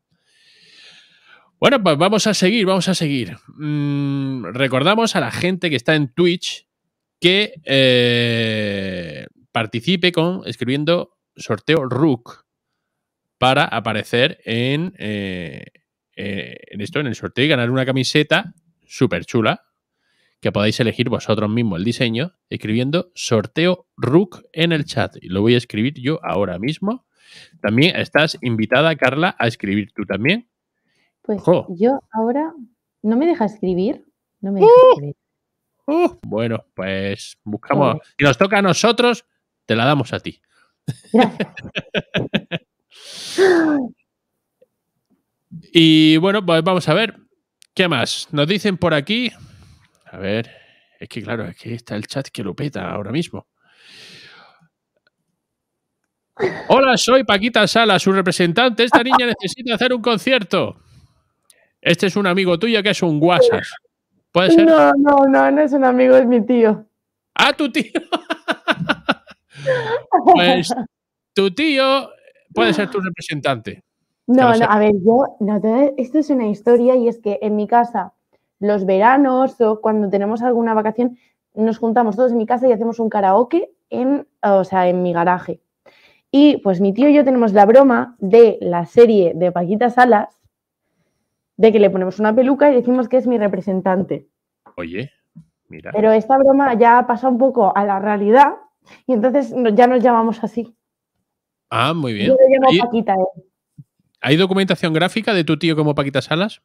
Speaker 1: Bueno, pues vamos a seguir, vamos a seguir. Mm, recordamos a la gente que está en Twitch que eh, participe con escribiendo sorteo Rook para aparecer eh, eh, en, esto, en el sorteo y ganar una camiseta súper chula que podáis elegir vosotros mismos el diseño escribiendo sorteo Rook en el chat. Y lo voy a escribir yo ahora mismo. También estás invitada, Carla, a escribir tú también
Speaker 4: pues yo ahora no me deja escribir. No me deja ¡Oh! ¡Oh!
Speaker 1: bueno, pues buscamos. Si nos toca a nosotros, te la damos a ti. y bueno, pues vamos a ver. ¿Qué más? Nos dicen por aquí. A ver, es que claro, es que está el chat que lo ahora mismo. Hola, soy Paquita Sala, su representante. Esta niña necesita hacer un concierto. Este es un amigo tuyo que es un guasas. ¿Puede
Speaker 4: No, no, no, no es un amigo, es mi tío. Ah, tu tío.
Speaker 1: pues tu tío puede ser tu representante.
Speaker 4: No, no, a ver, yo, no, esto es una historia y es que en mi casa, los veranos o cuando tenemos alguna vacación, nos juntamos todos en mi casa y hacemos un karaoke en, o sea, en mi garaje. Y pues mi tío y yo tenemos la broma de la serie de Paquita Salas, de que le ponemos una peluca y decimos que es mi representante.
Speaker 1: Oye, mira. Pero
Speaker 4: esta broma ya pasa un poco a la realidad y entonces ya nos llamamos así.
Speaker 1: Ah, muy bien. Yo le llamo ¿Hay,
Speaker 4: Paquita. ¿eh?
Speaker 1: ¿Hay documentación gráfica de tu tío como Paquita Salas?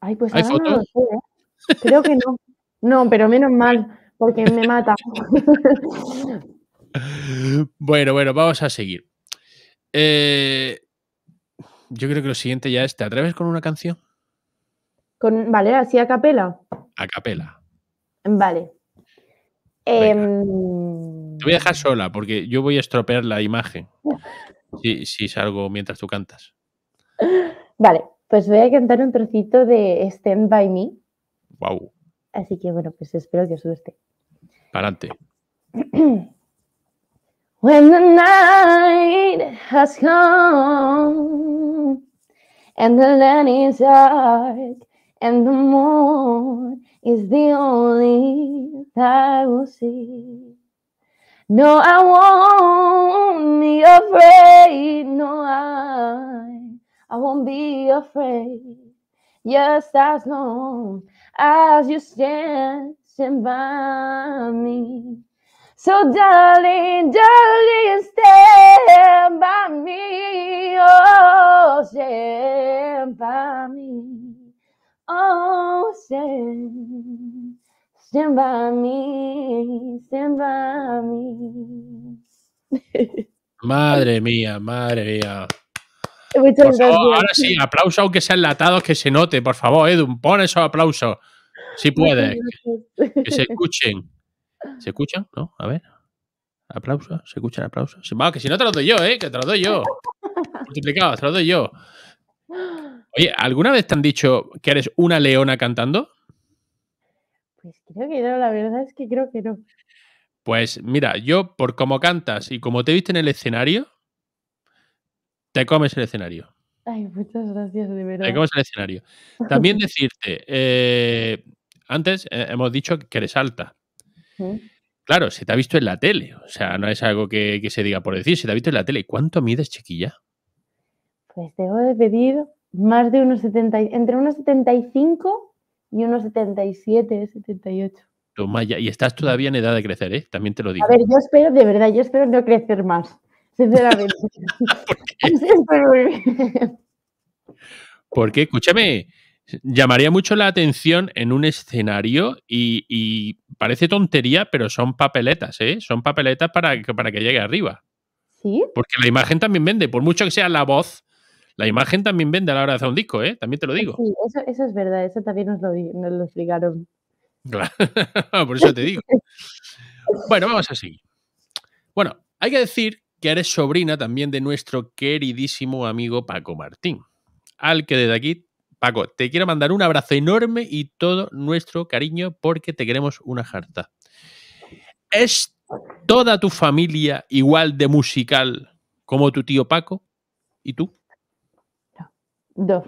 Speaker 4: Ay, pues no lo sé, ¿eh? Creo que no. No, pero menos mal, porque me mata.
Speaker 1: bueno, bueno, vamos a seguir. Eh, yo creo que lo siguiente ya es, ¿te atreves con una canción?
Speaker 4: Con, vale, así a capela.
Speaker 1: A capela.
Speaker 4: Vale. Em,
Speaker 1: Te voy a dejar sola porque yo voy a estropear la imagen si, si salgo mientras tú cantas.
Speaker 4: Vale, pues voy a cantar un trocito de Stand By Me. Wow. Así que bueno, pues espero que os guste. Para adelante.
Speaker 3: When the night has come and the land is dark and the moon is the only I will see. No, I won't be afraid. No, I, I won't be afraid. Yes, as long as you stand, stand by me. So darling, darling, stand by me, oh, stand by me, oh, stand, stand by me, stand by me.
Speaker 1: Madre mía, madre mía.
Speaker 3: ahora sí,
Speaker 1: aplauso aunque sean latados, que se note, por favor, Edum, pon esos aplausos, si puedes, que se escuchen. ¿Se escuchan? ¿No? A ver. aplauso se escuchan aplausos. va que si no te lo doy yo, ¿eh? Que te lo doy yo. Multiplicado, te lo doy yo. Oye, ¿alguna vez te han dicho que eres una leona cantando?
Speaker 4: Pues creo que no, la verdad es que creo que no.
Speaker 1: Pues mira, yo por cómo cantas y como te viste en el escenario, te comes el escenario.
Speaker 3: Ay, muchas gracias, de verdad. Te comes el
Speaker 1: escenario. También decirte, eh, antes eh, hemos dicho que eres alta. Claro, se te ha visto en la tele. O sea, no es algo que, se diga por decir, se te ha visto en la tele. ¿Cuánto mides, chiquilla?
Speaker 4: Pues debo de pedir más de unos 70, entre unos 75 y unos 77, 78.
Speaker 1: Toma ya, y estás todavía en edad de crecer, ¿eh? También te lo digo. A ver, yo
Speaker 4: espero, de verdad, yo espero no crecer más, sinceramente. ¿Por qué?
Speaker 1: Porque, escúchame, llamaría mucho la atención en un escenario y, parece tontería, pero son papeletas, ¿eh? Son papeletas para que, para que llegue arriba. Sí. Porque la imagen también vende, por mucho que sea la voz, la imagen también vende a la hora de hacer un disco, ¿eh? También te lo pues digo.
Speaker 4: eso, es verdad, eso también nos lo, nos lo explicaron.
Speaker 1: Claro, por eso te digo. bueno, vamos seguir Bueno, hay que decir que eres sobrina también de nuestro queridísimo amigo Paco Martín, al que desde aquí Paco, te quiero mandar un abrazo enorme y todo nuestro cariño porque te queremos una jarta. ¿Es toda tu familia igual de musical como tu tío Paco? ¿Y tú? Dos.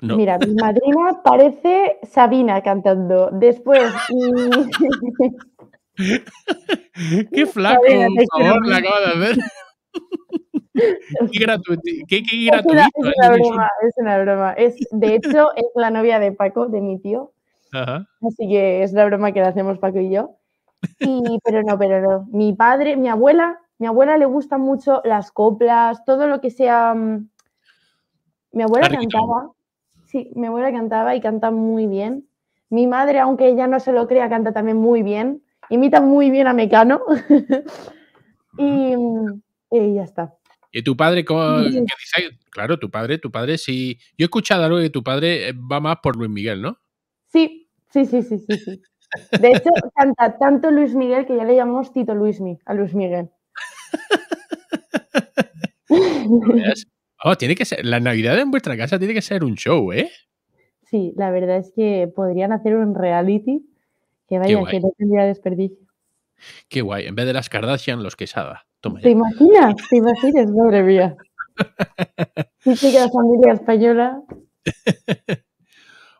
Speaker 1: Mira,
Speaker 4: mi madrina parece Sabina cantando. Después.
Speaker 1: Qué
Speaker 3: flaco, por
Speaker 1: favor, de es, una, broma,
Speaker 4: es una, broma, de hecho, es la novia de Paco, de mi tío.
Speaker 1: Así
Speaker 4: que es la broma que le hacemos Paco y yo. Y, pero no, pero no. Mi padre, mi abuela, mi abuela le gustan mucho las coplas, todo lo que sea. Mm, mi abuela cantaba. Sí, mi abuela cantaba y canta muy bien. Mi madre, aunque ella no se lo crea, canta también muy bien. Imita muy bien a Mecano. Mm, y ya está.
Speaker 1: ¿Y tu padre, claro, tu padre, tu padre, sí. Yo he escuchado algo que tu padre eh, va más por Luis Miguel, ¿no?
Speaker 4: Sí, sí, sí, sí, sí. De hecho, canta tanto Luis Miguel que ya le llamamos Tito Luismi a Luis Miguel.
Speaker 1: Oh, tiene que ser, la Navidad en vuestra casa tiene que ser un show, ¿eh?
Speaker 4: Sí, la verdad es que podrían hacer un reality que vaya, que no desperdicio.
Speaker 1: Qué guay, en vez de las Kardashian, los Quesada. ¿Te
Speaker 3: imaginas? ¿Te imaginas? Madre mía. Típica familia
Speaker 4: española.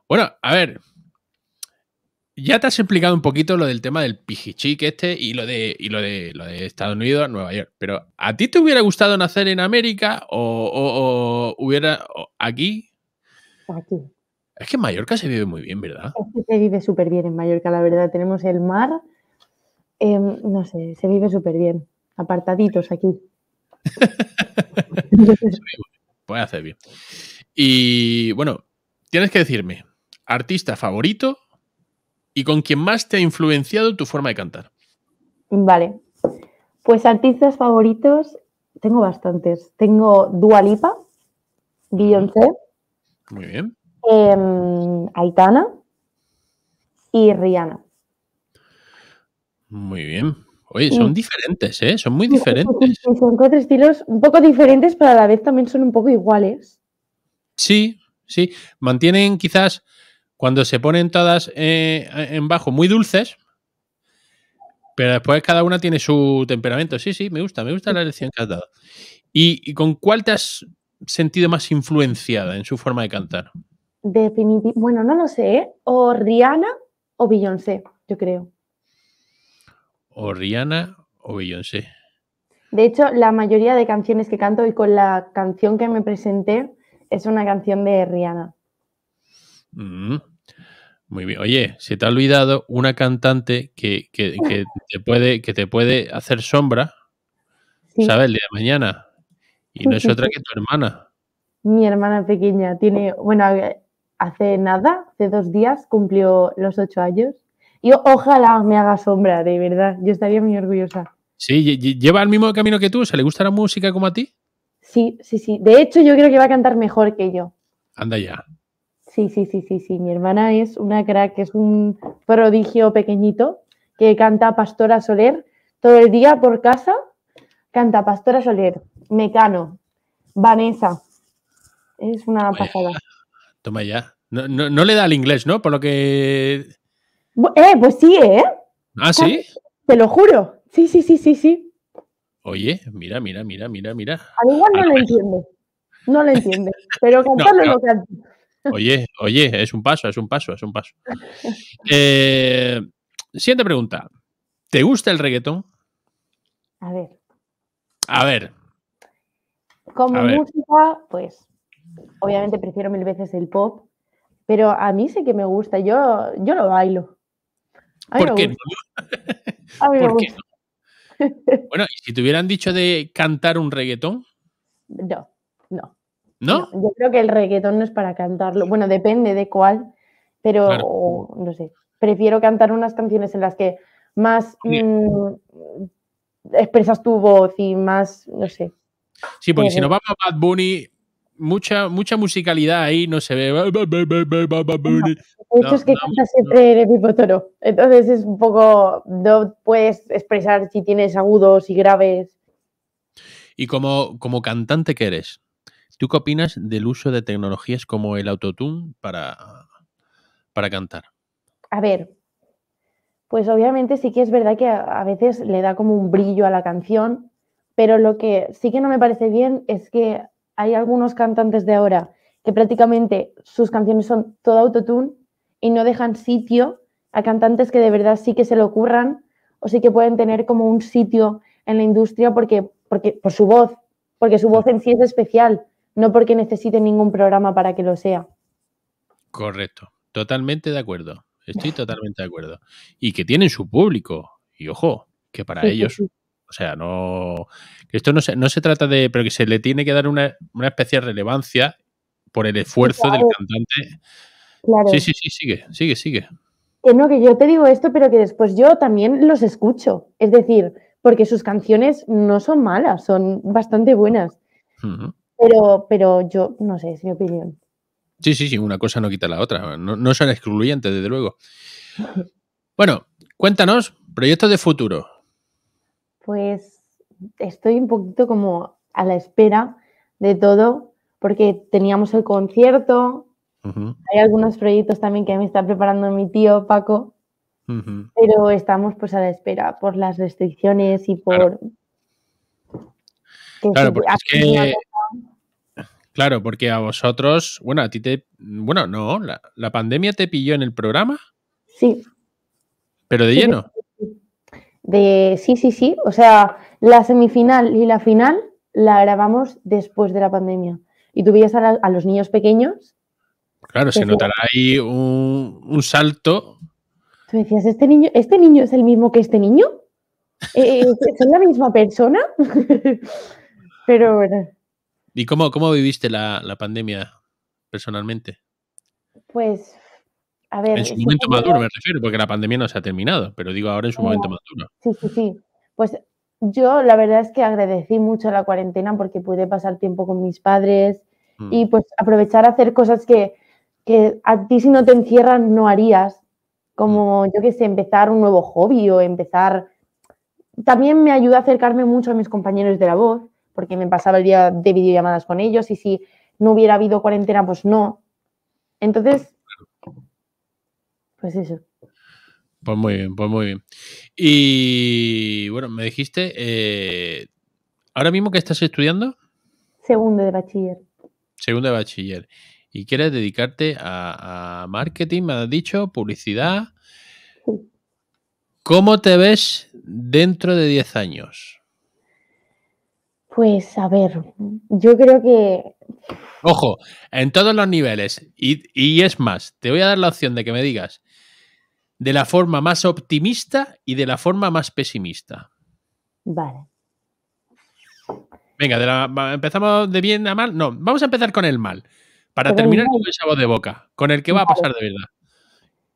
Speaker 1: bueno, a ver. Ya te has explicado un poquito lo del tema del pijichic este y lo de, lo de, lo de Estados Unidos, Nueva York. Pero ¿a ti te hubiera gustado nacer en América o, hubiera aquí?
Speaker 4: Aquí. Es que en Mallorca se vive
Speaker 1: muy bien, ¿verdad?
Speaker 4: Es que se vive súper bien en Mallorca, la verdad. Tenemos el mar. Em, no sé, se vive súper bien apartaditos aquí.
Speaker 1: Puede hacer bien. Y bueno, tienes que decirme, artista favorito y con quien más te ha influenciado tu forma de cantar.
Speaker 4: Vale. Pues artistas favoritos, tengo bastantes. Tengo Dualipa, Beyoncé. Muy bien. Em, Aitana y Rihanna.
Speaker 1: Muy bien. Oye, son diferentes, ¿eh? Son muy diferentes.
Speaker 4: Son cuatro estilos un poco diferentes, pero a la vez también son un poco iguales.
Speaker 1: Sí, sí. Mantienen quizás cuando se ponen todas eh, en bajo muy dulces, pero después cada una tiene su temperamento. Sí, sí, me gusta, me gusta la lección que has dado. ¿Y, con cuál te has sentido más influenciada en su forma de cantar?
Speaker 4: Definitivamente, bueno, no lo sé, ¿eh? o Rihanna o Beyoncé, yo creo
Speaker 1: o Rihanna o Beyoncé.
Speaker 4: De hecho, la mayoría de canciones que canto y con la canción que me presenté es una canción de Rihanna.
Speaker 1: Mm, muy bien. Oye, se te ha olvidado una cantante que, te, puede, que te puede hacer sombra, Isabel ¿sabes? El día de mañana.
Speaker 4: Y no es otra que
Speaker 1: tu hermana.
Speaker 4: Mi hermana pequeña tiene, bueno, hace nada, hace dos días cumplió los ocho años. Yo ojalá me haga sombra, de verdad. Yo estaría muy orgullosa.
Speaker 1: Sí, lleva el mismo camino que tú. ¿Se le gusta la música como a ti?
Speaker 4: Sí, sí, sí. De hecho, yo creo que va a cantar mejor que yo. Anda ya. Sí, sí, sí, sí, sí. Mi hermana es una crack, es un prodigio pequeñito que canta Pastora Soler todo el día por casa. Canta Pastora Soler, Mecano, Vanessa. Es una pasada.
Speaker 1: Toma ya. No, no le da el inglés, ¿no? Por lo que
Speaker 4: eh, pues sí, ¿eh? Ah, sí. Te lo juro. Sí, sí, sí, sí, sí.
Speaker 1: Oye, mira, mira, mira, mira, mira. A igual no lo
Speaker 4: entiende. No lo entiende. Pero cantarlo no, que
Speaker 1: Oye, oye, es un paso, es un paso, es un paso. Eh, siguiente pregunta. ¿Te gusta el reggaetón? A ver. A ver.
Speaker 4: Como música, pues obviamente prefiero mil veces el pop, pero a mí sí que me gusta. Yo, yo lo bailo. ¿Por qué
Speaker 1: Bueno, ¿y si te hubieran dicho de cantar un reggaetón?
Speaker 4: No, no. ¿No? yo creo que el reggaetón no es para cantarlo. Bueno, depende de cuál, pero no sé. Prefiero cantar unas canciones en las que más mm, expresas tu voz y más, no sé.
Speaker 1: Sí, porque eh, si no nos vamos a Bad Bunny, mucha, mucha musicalidad ahí, no se ve. es que cantas
Speaker 4: siempre en el mismo Entonces es un poco. No puedes expresar si tienes agudos y graves.
Speaker 1: Y como, como cantante que eres, ¿tú qué opinas del uso de tecnologías como el autotune para, para cantar?
Speaker 4: A ver, pues obviamente sí que es verdad que a veces le da como un brillo a la canción, pero lo que sí que no me parece bien es que hay algunos cantantes de ahora que prácticamente sus canciones son todo autotune y no dejan sitio a cantantes que de verdad sí que se lo ocurran o sí que pueden tener como un sitio en la industria porque, porque, por su voz, porque su voz en sí es especial, no porque necesiten ningún programa para que lo sea.
Speaker 1: Correcto, totalmente de acuerdo. Estoy totalmente de acuerdo. Y que tienen su público. Y ojo, que para ellos o sea, no. Esto no se, no se trata de. Pero que se le tiene que dar una, una especial relevancia por el esfuerzo del cantante. Claro. Sí, sí, sí, sigue, sigue, sigue.
Speaker 4: Que no, que yo te digo esto, pero que después yo también los escucho. Es decir, porque sus canciones no son malas, son bastante buenas. Pero, pero yo, no sé, es mi opinión.
Speaker 1: Sí, sí, sí, una cosa no quita la otra. No, no son excluyentes, desde luego. Bueno, cuéntanos, proyectos de futuro
Speaker 4: pues estoy un poquito como a la espera de todo, porque teníamos el concierto, hay algunos proyectos también que me está preparando mi tío Paco, pero estamos pues a la espera por las restricciones y por...
Speaker 1: Claro, porque a vosotros, bueno, a ti te... Bueno, no, la, pandemia te pilló en el programa. Sí. Pero de lleno
Speaker 4: de sí, sí, sí. O sea, la semifinal y la final la grabamos después de la pandemia. Y tú veías a, los niños pequeños.
Speaker 1: Claro, se notará ahí un, salto.
Speaker 4: Tú decías, ¿este niño, ¿este niño es el mismo que este niño? Eh, eh, es la misma persona? Pero bueno.
Speaker 1: ¿Y cómo, viviste la, la pandemia personalmente?
Speaker 4: Pues en su momento maduro me
Speaker 1: refiero, porque la pandemia no se ha terminado, pero digo ahora en su momento maduro.
Speaker 4: Sí, sí, sí. Pues yo la verdad es que agradecí mucho la cuarentena porque pude pasar tiempo con mis padres mm. y pues aprovechar a hacer cosas que, a ti si no te encierran no harías, como mm. yo que sé, empezar un nuevo hobby o empezar... También me ayuda a acercarme mucho a mis compañeros de la voz, porque me pasaba el día de videollamadas con ellos y si no hubiera habido cuarentena, pues no. Entonces, pues eso.
Speaker 1: Pues muy bien, pues muy bien. Y bueno, me dijiste, eh, ¿ahora mismo que estás estudiando?
Speaker 4: Segundo de bachiller.
Speaker 1: Segundo de bachiller. ¿Y quieres dedicarte a, marketing, me has dicho, publicidad? ¿Cómo te ves dentro de 10 años?
Speaker 4: Pues a ver, yo creo que...
Speaker 1: Ojo, en todos los niveles. y es más, te voy a dar la opción de que me digas de la forma más optimista y de la forma más pesimista. Vale. Venga, empezamos de bien a mal. No, vamos a empezar con el mal. Para terminar con el voz de boca, con el que va a pasar de verdad.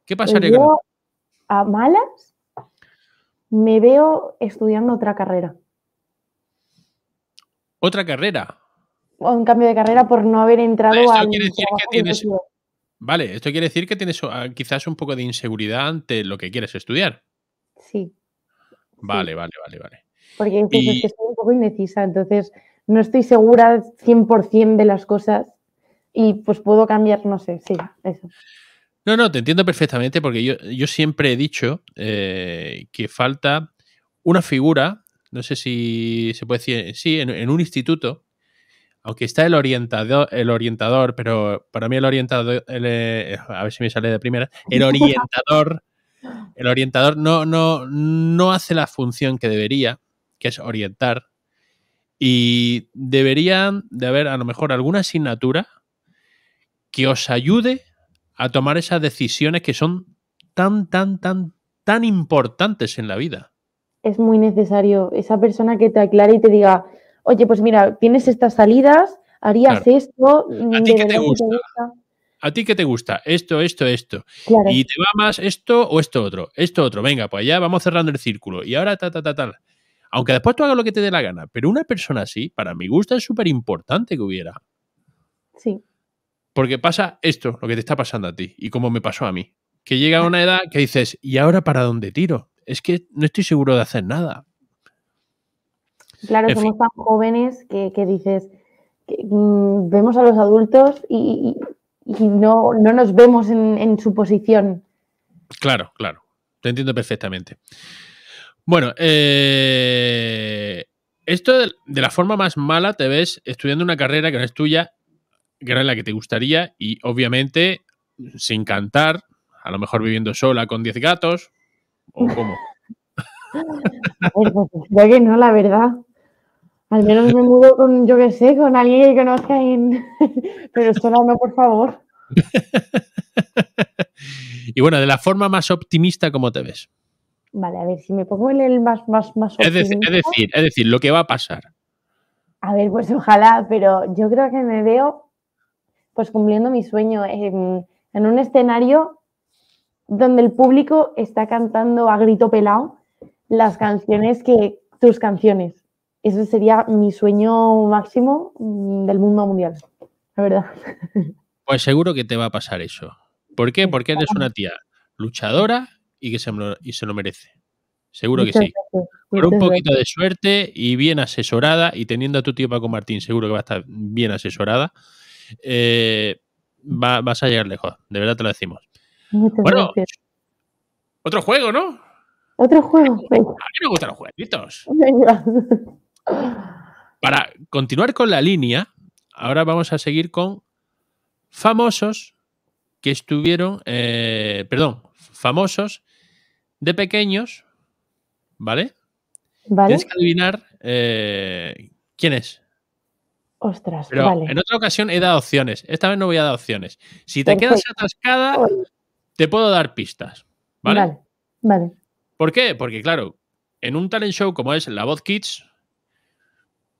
Speaker 1: ¿Qué pasaría pues con
Speaker 4: A malas me veo estudiando otra carrera.
Speaker 1: ¿Otra carrera?
Speaker 4: O un cambio de carrera por no haber entrado a. que
Speaker 1: Vale, esto quiere decir que tienes ah, quizás un poco de inseguridad ante lo que quieres estudiar. Sí. Vale, vale, vale, vale.
Speaker 4: Porque incluso que un poco indecisa, entonces no estoy segura 100% de las cosas y pues puedo cambiar, no sé, sí, eso.
Speaker 1: No, no, te entiendo perfectamente porque yo, siempre he dicho eh, que falta una figura, no sé si se puede decir, sí, en un instituto, aunque está el orientador, el orientador, pero para mí el orientador, eh, a ver si me sale de primera, el orientador, el orientador no, no, no hace la función que debería, que es orientar, y debería de haber a lo mejor alguna asignatura que os ayude a tomar esas decisiones que son tan, tan, tan, tan importantes en la vida.
Speaker 4: Es muy necesario esa persona que te aclare y te diga, oye, pues mira, tienes estas salidas, harías esto. Mm, ¿A ti qué te gusta?
Speaker 1: ¿A ti qué te gusta? Esto, esto, esto. ¿Y te va más esto o esto otro? Esto otro. Venga, pues ya vamos cerrando el círculo. Y ahora ta, ta, ta, tal. Aunque después tú hagas lo que te dé la gana. Pero una persona así, para mi gusta, es súper importante que hubiera. Sí. Porque pasa esto, lo que te está pasando a ti y como me pasó a mí. Que llega a una edad que dices, ¿y ahora para dónde tiro? Es que no estoy seguro de hacer nada.
Speaker 4: Claro, somos tan jóvenes que, dices, que, mm, vemos a los adultos y, no, nos vemos en, su posición.
Speaker 1: Claro, claro, te entiendo perfectamente. Bueno, eh, esto de, la forma más mala te ves estudiando una carrera que no es tuya, que no es la que te gustaría y obviamente sin cantar, a lo mejor viviendo sola con 10 gatos, o cómo.
Speaker 4: Pues, ya que no, la verdad. Al menos me mudo con, yo qué sé, con alguien que conozca en... Pero esto no, por favor.
Speaker 1: y bueno, de la forma más optimista, ¿cómo te ves?
Speaker 4: Vale, a ver, si me pongo en el más, más, más optimista...
Speaker 1: Es decir, es decir, lo que va a pasar.
Speaker 4: A ver, pues ojalá, pero yo creo que me veo pues cumpliendo mi sueño en, en un escenario donde el público está cantando a grito pelado las canciones que tus canciones ese sería mi sueño máximo mm, del mundo mundial, la verdad.
Speaker 1: Pues seguro que te va a pasar eso. ¿Por qué? Porque eres una tía luchadora y que se, lo, merece. Seguro que sí.
Speaker 5: Con un poquito de
Speaker 1: suerte y bien asesorada y teniendo a tu tío Paco Martín, seguro que va a estar bien asesorada, eh, vas a llegar lejos. De verdad te lo decimos. bueno, otro juego, ¿no?
Speaker 4: Otro juego. A mí
Speaker 1: me gustan los jueguitos. Para continuar con la línea, ahora vamos a seguir con famosos que estuvieron, eh, perdón, famosos de pequeños, ¿vale? Tienes que adivinar eh, quién es.
Speaker 4: Ostras, En
Speaker 1: otra ocasión he dado opciones. Esta vez no voy a dar opciones. Si te quedas atascada, te puedo dar pistas.
Speaker 4: ¿vale?
Speaker 3: ¿vale?
Speaker 1: ¿Por qué? Porque, claro, en un talent show como es La Voz Kids,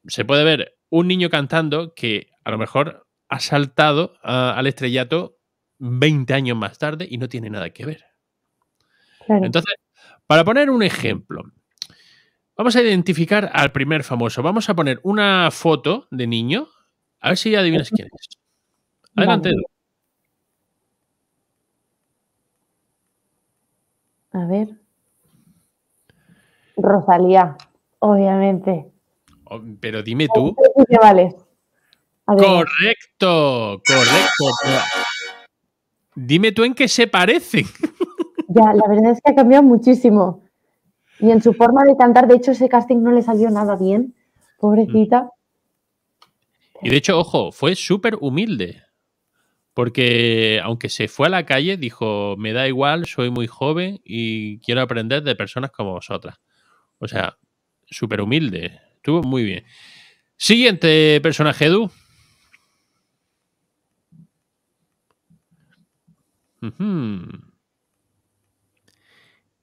Speaker 1: se puede ver un niño cantando que a lo mejor ha saltado ah, al estrellato 20 años más tarde y no tiene nada que ver. Entonces, para poner un ejemplo, vamos a identificar al primer famoso. Vamos a poner una foto de niño, a ver si adivinas quién es. Adelante.
Speaker 4: A ver. Rosalía, obviamente.
Speaker 1: Pero dime tú. Correcto, correcto. Dime tú en qué se parecen.
Speaker 4: Ya, la verdad es que ha cambiado muchísimo. Y en su forma de cantar, de hecho, ese casting no le salió nada bien. Pobrecita.
Speaker 1: Mm. Y de hecho, ojo, fue súper humilde. Porque aunque se fue a la calle, dijo, me da igual, soy muy joven y quiero aprender de personas como vosotras. O sea, súper humilde. Estuvo muy bien. Siguiente personaje, Edu.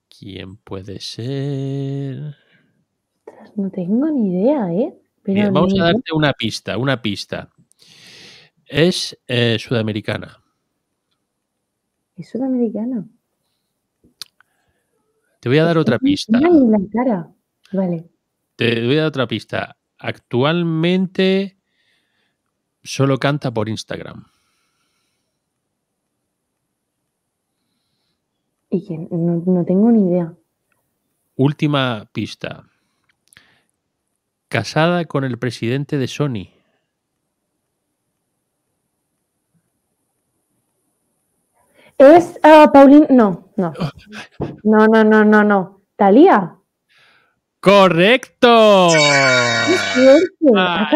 Speaker 1: ¿Quién puede ser?
Speaker 3: No tengo ni idea, ¿eh? vamos a darte
Speaker 1: una pista, una pista. Es eh, sudamericana.
Speaker 3: Es sudamericana.
Speaker 1: Te voy a dar otra pista.
Speaker 3: La cara. Vale.
Speaker 1: Te doy a otra pista. Actualmente solo canta por Instagram.
Speaker 4: Y no, tengo ni idea.
Speaker 1: Última pista. Casada con el presidente de Sony.
Speaker 4: ¿Es uh, No, no. No, no, no, no, no. ¿Talía?
Speaker 1: ¡Correcto! Ah,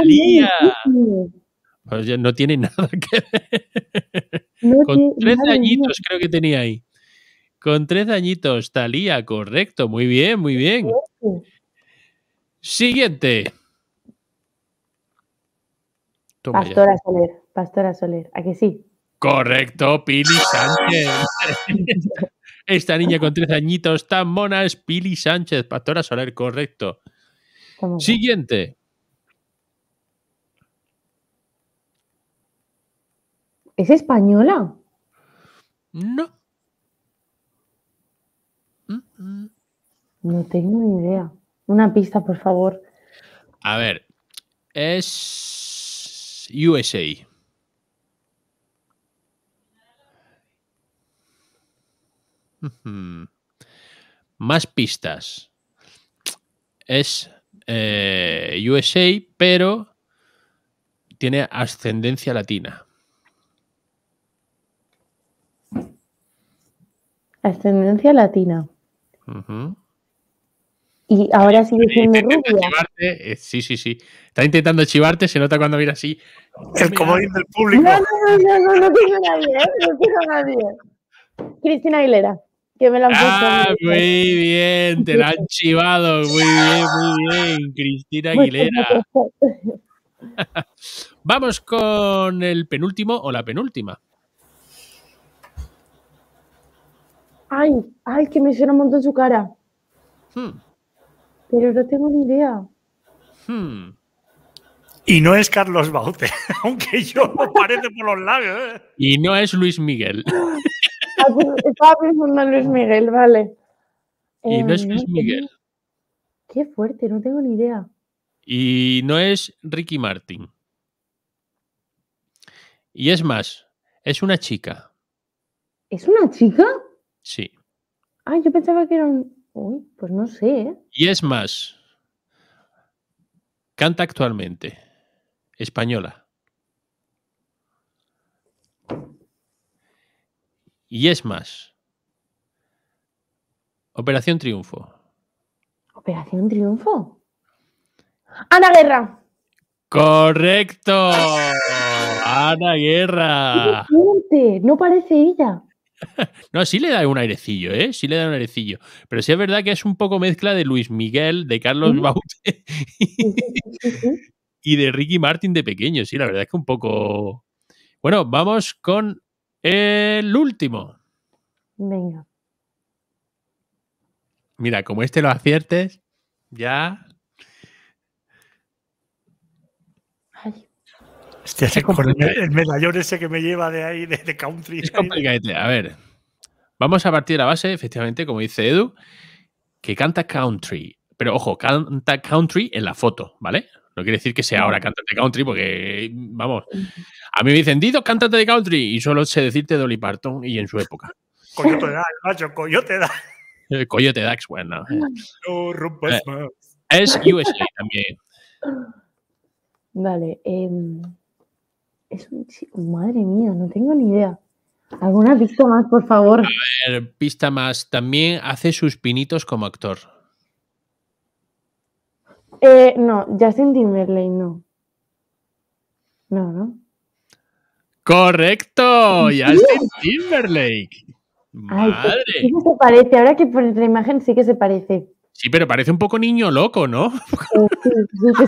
Speaker 1: pues no tiene nada que ver. Con tres añitos creo que tenía ahí. Con tres añitos, Talía, correcto. Muy bien, muy bien. Siguiente. Pastora
Speaker 4: Soler, Pastora Soler, ¿a sí?
Speaker 1: Correcto, Pili Sánchez. Esta niña con 13 añitos tan mona es Pili Sánchez, Pastora Soler, correcto. Siguiente.
Speaker 4: ¿Es española? No. No tengo ni idea. Una pista, por favor.
Speaker 1: A ver. Es USA. Más pistas. Es USA, pero tiene ascendencia latina.
Speaker 4: Ascendencia latina. Y ahora sigue siendo rubia.
Speaker 1: sí, sí, sí. Está intentando chivarte, se nota cuando mira así. El comodín del público. No,
Speaker 4: no, no, no, no, no quiero nadie, no quiero nadie. Cristina Aguilera que me la han ah, muy
Speaker 1: bien, te la han chivado. Muy bien, muy bien, Cristina Aguilera. Vamos con el penúltimo o la penúltima.
Speaker 4: Ay, ay, que me suena un montón su cara. Hmm. Pero no tengo ni idea.
Speaker 2: Hmm. Y no es Carlos Baute, aunque yo lo parece por los labios. ¿eh?
Speaker 1: Y no es Luis Miguel.
Speaker 3: Estaba pensando en Luis Miguel, vale.
Speaker 4: Y no es eh, Luis Miguel. Qué fuerte, no tengo ni idea.
Speaker 1: Y no es Ricky Martin. Y es más, es una chica.
Speaker 4: ¿Es una chica? Sí. Ah, yo pensaba que era un. Uy, pues no sé. ¿eh?
Speaker 1: Y es más, canta actualmente, española. Y es más. Operación Triunfo.
Speaker 3: ¿Operación Triunfo? Ana
Speaker 4: Guerra.
Speaker 1: Correcto. Ana Guerra.
Speaker 4: No parece ella.
Speaker 1: No, sí le da un airecillo, ¿eh? Sí le da un airecillo. Pero sí es verdad que es un poco mezcla de Luis Miguel, de Carlos Baute y de Ricky Martin de pequeño. Sí, la verdad es que un poco. Bueno, vamos con el último. Venga. Mira, como este lo aciertes, ya. es el,
Speaker 2: medallón ese que me lleva de ahí, de, country. Es complicado.
Speaker 1: A ver, vamos a partir de la base, efectivamente, como dice Edu, que canta country. Pero ojo, canta country en la foto, ¿vale? No quiere decir que sea ahora cantante country, porque, vamos, a mí me dicen, Dido, cantante de country, y solo sé decirte Dolly Parton y en su época.
Speaker 2: Coyote Dax, macho, Coyote Dax.
Speaker 1: Coyote Dax, bueno. Eh. No eh, más. Es USA también.
Speaker 3: Vale. Em, es un chico. Madre mía, no
Speaker 4: tengo ni idea. ¿Alguna pista más, por favor?
Speaker 1: A ver, pista más. También hace sus pinitos como actor.
Speaker 4: Eh, no, Justin Timberlake no. No, ¿no?
Speaker 1: Correcto,
Speaker 4: Justin
Speaker 1: Timberlake. Madre. sí
Speaker 4: se parece, ahora que por la imagen sí que se parece.
Speaker 1: Sí, pero parece un poco niño loco, ¿no?
Speaker 4: Eh,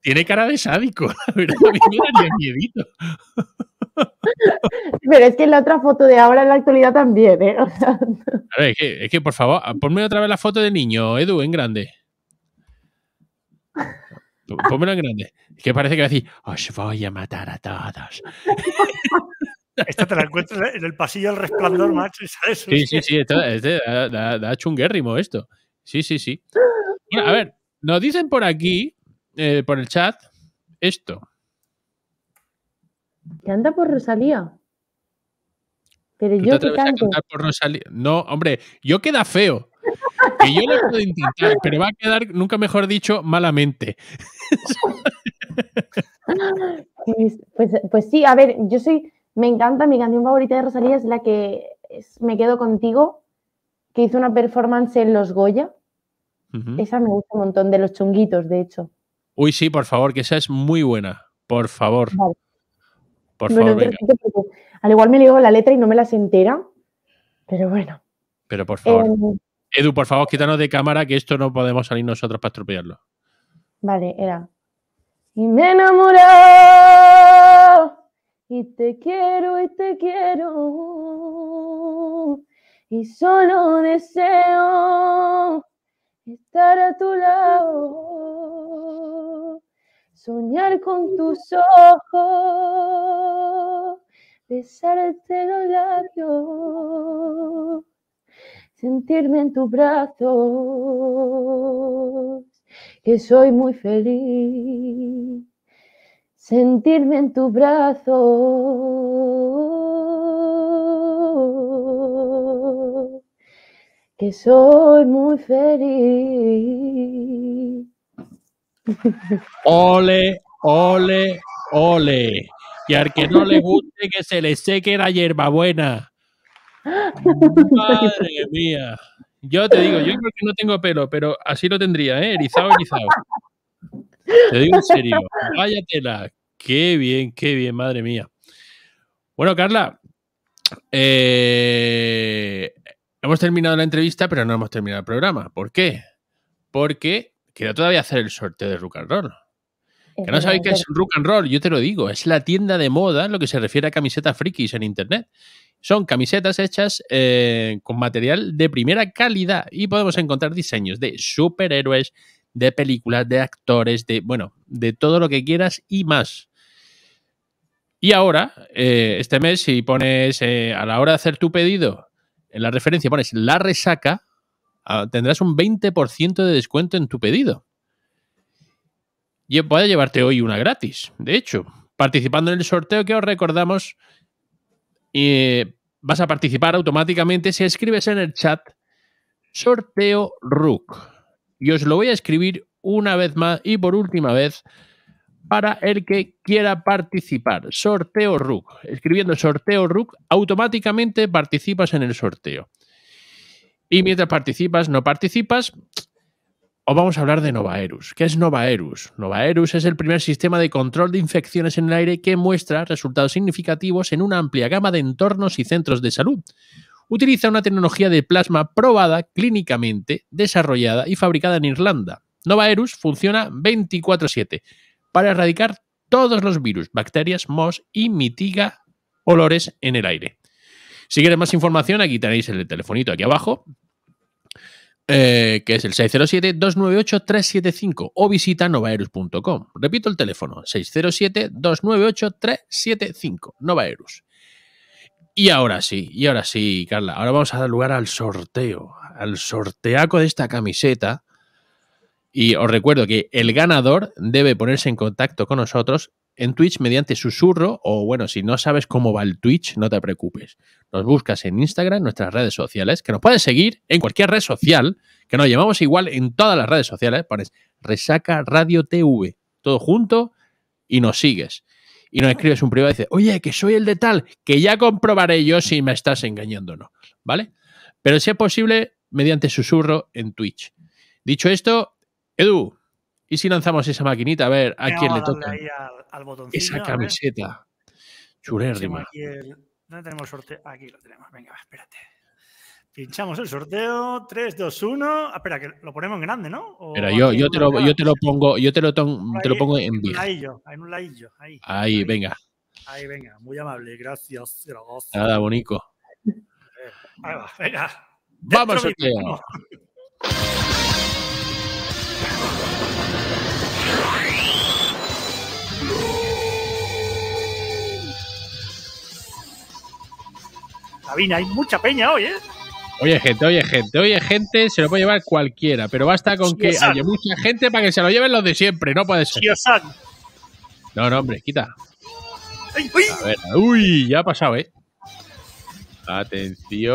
Speaker 1: Tiene cara de sádico, Pero
Speaker 4: es que la otra foto de ahora en la actualidad también, ¿eh? A
Speaker 1: ver, es que, es que por favor, ah, ponme otra vez la foto de niño, Edu, en grande. Pónmelo en grande. Que parece que va a decir, os voy a matar a todos.
Speaker 2: Esta te la encuentras en el pasillo del resplandor, macho, Sí, sí, sí, Esto este
Speaker 1: da, da, esto. Sí, sí, sí. a ver, nos dicen por aquí, eh, por el chat, esto.
Speaker 4: Que anda por Rosalía. Pero yo te canto. A cantar por
Speaker 1: Rosalía? No, hombre, yo queda feo que yo lo puedo intentar, pero va a quedar, nunca mejor dicho, malamente.
Speaker 4: Pues, pues, pues, sí, a ver, yo soy, me encanta, mi canción favorita de Rosalía es la que Me Quedo Contigo, que hizo una performance en Los Goya. Esa me gusta un montón, de los chunguitos, de hecho.
Speaker 1: Uy, sí, por favor, que esa es muy buena, por favor. Por favor,
Speaker 4: Al igual me leo la letra y no me las entera, pero bueno. Pero por favor. Em,
Speaker 1: Edu, por favor, quítanos de cámara que esto no podemos salir nosotros para estropearlo.
Speaker 3: Vale, era. Y me enamoró. Y te quiero, y te quiero. Y solo deseo estar a tu lado. Soñar con tus ojos. Besarte los labios sentirme en tu brazo que soy muy feliz. Sentirme en tu brazo que soy muy feliz.
Speaker 1: Ole, ole, ole. Y al que no le guste que se le seque la hierbabuena. Madre mía. Yo te digo, yo creo que no tengo pelo, pero así lo tendría, ¿eh? Erizado, erizado. Te digo en serio. Váyatela, Qué bien, qué bien, madre mía. Bueno, Carla, eh, hemos terminado la entrevista, pero no hemos terminado el programa. ¿Por qué? Porque queda todavía hacer el sorteo de Rook and Roll. que no sabéis qué es Rook and Roll, yo te lo digo. Es la tienda de moda en lo que se refiere a camisetas frikis en internet. Son camisetas hechas eh, con material de primera calidad y podemos encontrar diseños de superhéroes, de películas, de actores, de, bueno, de todo lo que quieras y más. Y ahora, eh, este mes, si pones, eh, a la hora de hacer tu pedido, en la referencia pones la resaca, ah, tendrás un 20% de descuento en tu pedido. Y puedes llevarte hoy una gratis, de hecho, participando en el sorteo que os recordamos eh, vas a participar automáticamente si escribes en el chat sorteo Rook. Y os lo voy a escribir una vez más y por última vez para el que quiera participar. Sorteo Rook. Escribiendo sorteo Rook, automáticamente participas en el sorteo. Y mientras participas, no participas, os vamos a hablar de Novaerus. ¿Qué es Novaerus? Novaerus es el primer sistema de control de infecciones en el aire que muestra resultados significativos en una amplia gama de entornos y centros de salud. Utiliza una tecnología de plasma probada clínicamente, desarrollada y fabricada en Irlanda. Novaerus funciona 24/7 para erradicar todos los virus, bacterias, mos y mitiga olores en el aire. Si quieres más información, aquí tenéis el telefonito aquí abajo, eh, que es el 607-298-375 o visita novaerus.com. Repito el teléfono, 607-298-375, Novaerus. Y ahora sí, y ahora sí, Carla, ahora vamos a dar lugar al sorteo, al sorteaco de esta camiseta. Y os recuerdo que el ganador debe ponerse en contacto con nosotros en Twitch mediante susurro o bueno, si no sabes cómo va el Twitch, no te preocupes. Nos buscas en Instagram, nuestras redes sociales, que nos puedes seguir en cualquier red social, que nos llamamos igual en todas las redes sociales, pones Resaca Radio TV, todo junto y nos sigues. Y nos escribes un privado y dices, oye, que soy el de tal, que ya comprobaré yo si me estás engañando o no, ¿vale? Pero si es posible, mediante susurro en Twitch. Dicho esto, Edu, ¿y si lanzamos esa maquinita a ver a quién le toca? al botoncito. Esa camiseta. Chulérrima.
Speaker 2: ¿Dónde tenemos el sorteo? Aquí lo tenemos. Venga, espérate. Pinchamos el sorteo. 3, 2, 1. Espera, que lo ponemos en grande, ¿no? Pero yo, yo, te lo, yo te lo
Speaker 1: pongo, yo te lo, te lo pongo en big.
Speaker 2: Ahí, en un laillo. Ahí,
Speaker 1: ahí, venga.
Speaker 2: Ahí, venga. Muy amable. Gracias. Nada,
Speaker 1: bonito. Eh,
Speaker 2: ahí va, venga.
Speaker 1: Vamos al sorteo.
Speaker 2: Sabina, hay mucha peña hoy, ¿eh?
Speaker 1: Oye, gente, oye, gente, oye, gente, se lo puede llevar cualquiera, pero basta con que haya mucha gente para que se lo lleven los de siempre, no puede ser. No, no, hombre, quita. uy. uy, ya ha pasado, ¿eh? Atención.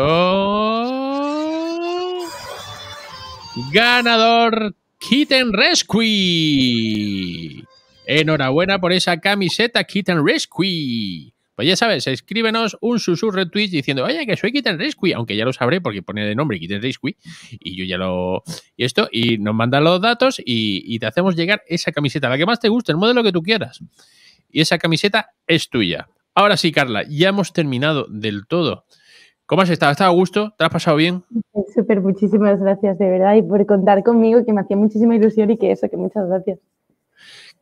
Speaker 1: Ganador Kitten Rescue. Enhorabuena por esa camiseta Kitten Rescue. Pues ya sabes, escríbenos un susurro en Twitch diciendo, oye, que soy Kitten Rescue, aunque ya lo sabré porque pone de nombre Kitten Rescue, y yo ya lo... Y esto, y nos mandan los datos y, te hacemos llegar esa camiseta, la que más te guste, el modelo que tú quieras. Y esa camiseta es tuya. Ahora sí, Carla, ya hemos terminado del todo. ¿Cómo has estado? ¿Estás a gusto? ¿Te has pasado bien?
Speaker 4: Súper, muchísimas gracias, de verdad, y por contar conmigo, que me hacía muchísima ilusión y que eso, que muchas gracias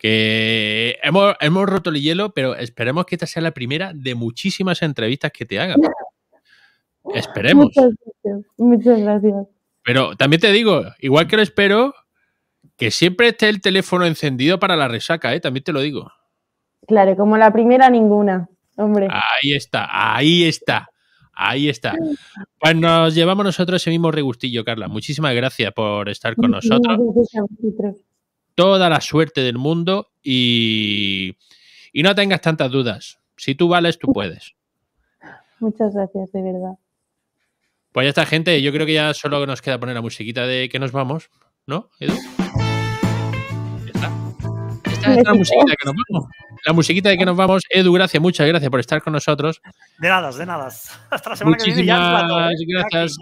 Speaker 1: que hemos, roto el hielo, pero esperemos que esta sea la primera de muchísimas entrevistas que te haga. Esperemos.
Speaker 3: Muchas gracias.
Speaker 1: Pero también te digo, igual que lo espero, que siempre esté el teléfono encendido para la resaca, ¿eh? También te lo digo.
Speaker 4: Claro, como la primera ninguna, hombre. Ahí
Speaker 1: está, ahí está. Ahí está. Pues nos llevamos nosotros ese mismo regustillo, Carla. Muchísimas gracias por estar con nosotros toda la suerte del mundo y, no tengas tantas dudas. Si tú vales, tú puedes.
Speaker 3: Muchas gracias, de verdad.
Speaker 1: Pues ya está, gente. Yo creo que ya solo nos queda poner la musiquita de que nos vamos, ¿no, Edu? Esta es la musiquita de que nos vamos. La musiquita de que nos vamos. Edu, gracias, muchas gracias por estar con nosotros.
Speaker 2: De nada, de nada. Hasta la semana que viene. Ya, ¿eh? gracias.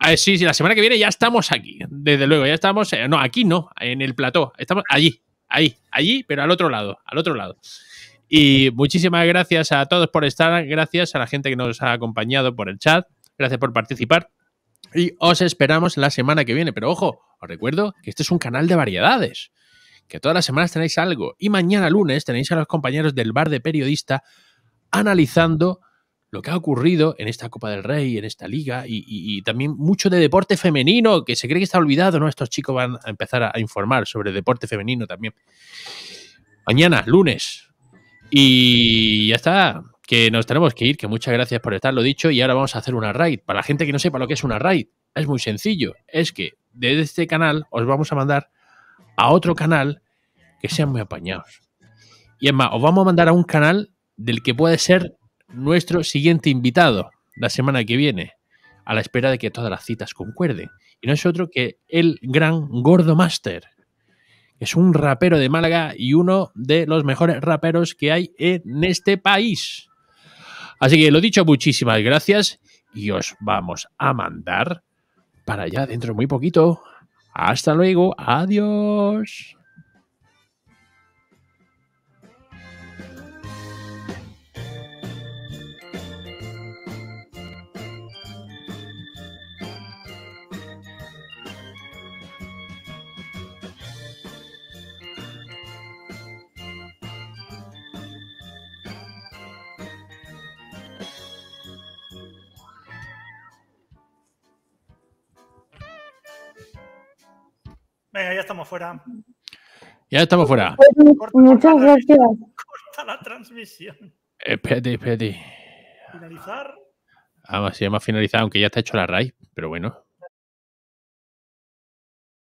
Speaker 1: Eh, sí, sí, la semana que viene ya estamos aquí, desde luego, ya estamos, eh, no, aquí no, en el plató, estamos allí, ahí, allí, pero al otro lado, al otro lado. Y muchísimas gracias a todos por estar, gracias a la gente que nos ha acompañado por el chat, gracias por participar y os esperamos la semana que viene. Pero ojo, os recuerdo que este es un canal de variedades, que todas las semanas tenéis algo y mañana lunes tenéis a los compañeros del bar de periodista analizando lo que ha ocurrido en esta Copa del Rey, en esta liga y, también mucho de deporte femenino, que se cree que está olvidado, ¿no? Estos chicos van a empezar a, informar sobre deporte femenino también. Mañana, lunes. Y ya está, que nos tenemos que ir, que muchas gracias por estarlo dicho, y ahora vamos a hacer una raid. Para la gente que no sepa lo que es una raid, es muy sencillo, es que desde este canal os vamos a mandar a otro canal que sean muy apañados. Y es más, os vamos a mandar a un canal del que puede ser nuestro siguiente invitado la semana que viene, a la espera de que todas las citas concuerden. Y no es otro que el gran Gordo Master. Es un rapero de Málaga y uno de los mejores raperos que hay en este país. Así que lo dicho, muchísimas gracias y os vamos a mandar para allá dentro muy poquito. Hasta luego, adiós.
Speaker 2: Venga, ya estamos fuera.
Speaker 1: Ya estamos fuera.
Speaker 3: Muchas gracias. corta
Speaker 1: la transmisión. espérate, espérate. Finalizar. Ah, sí, hemos finalizado, aunque ya está hecho la RAI, pero bueno.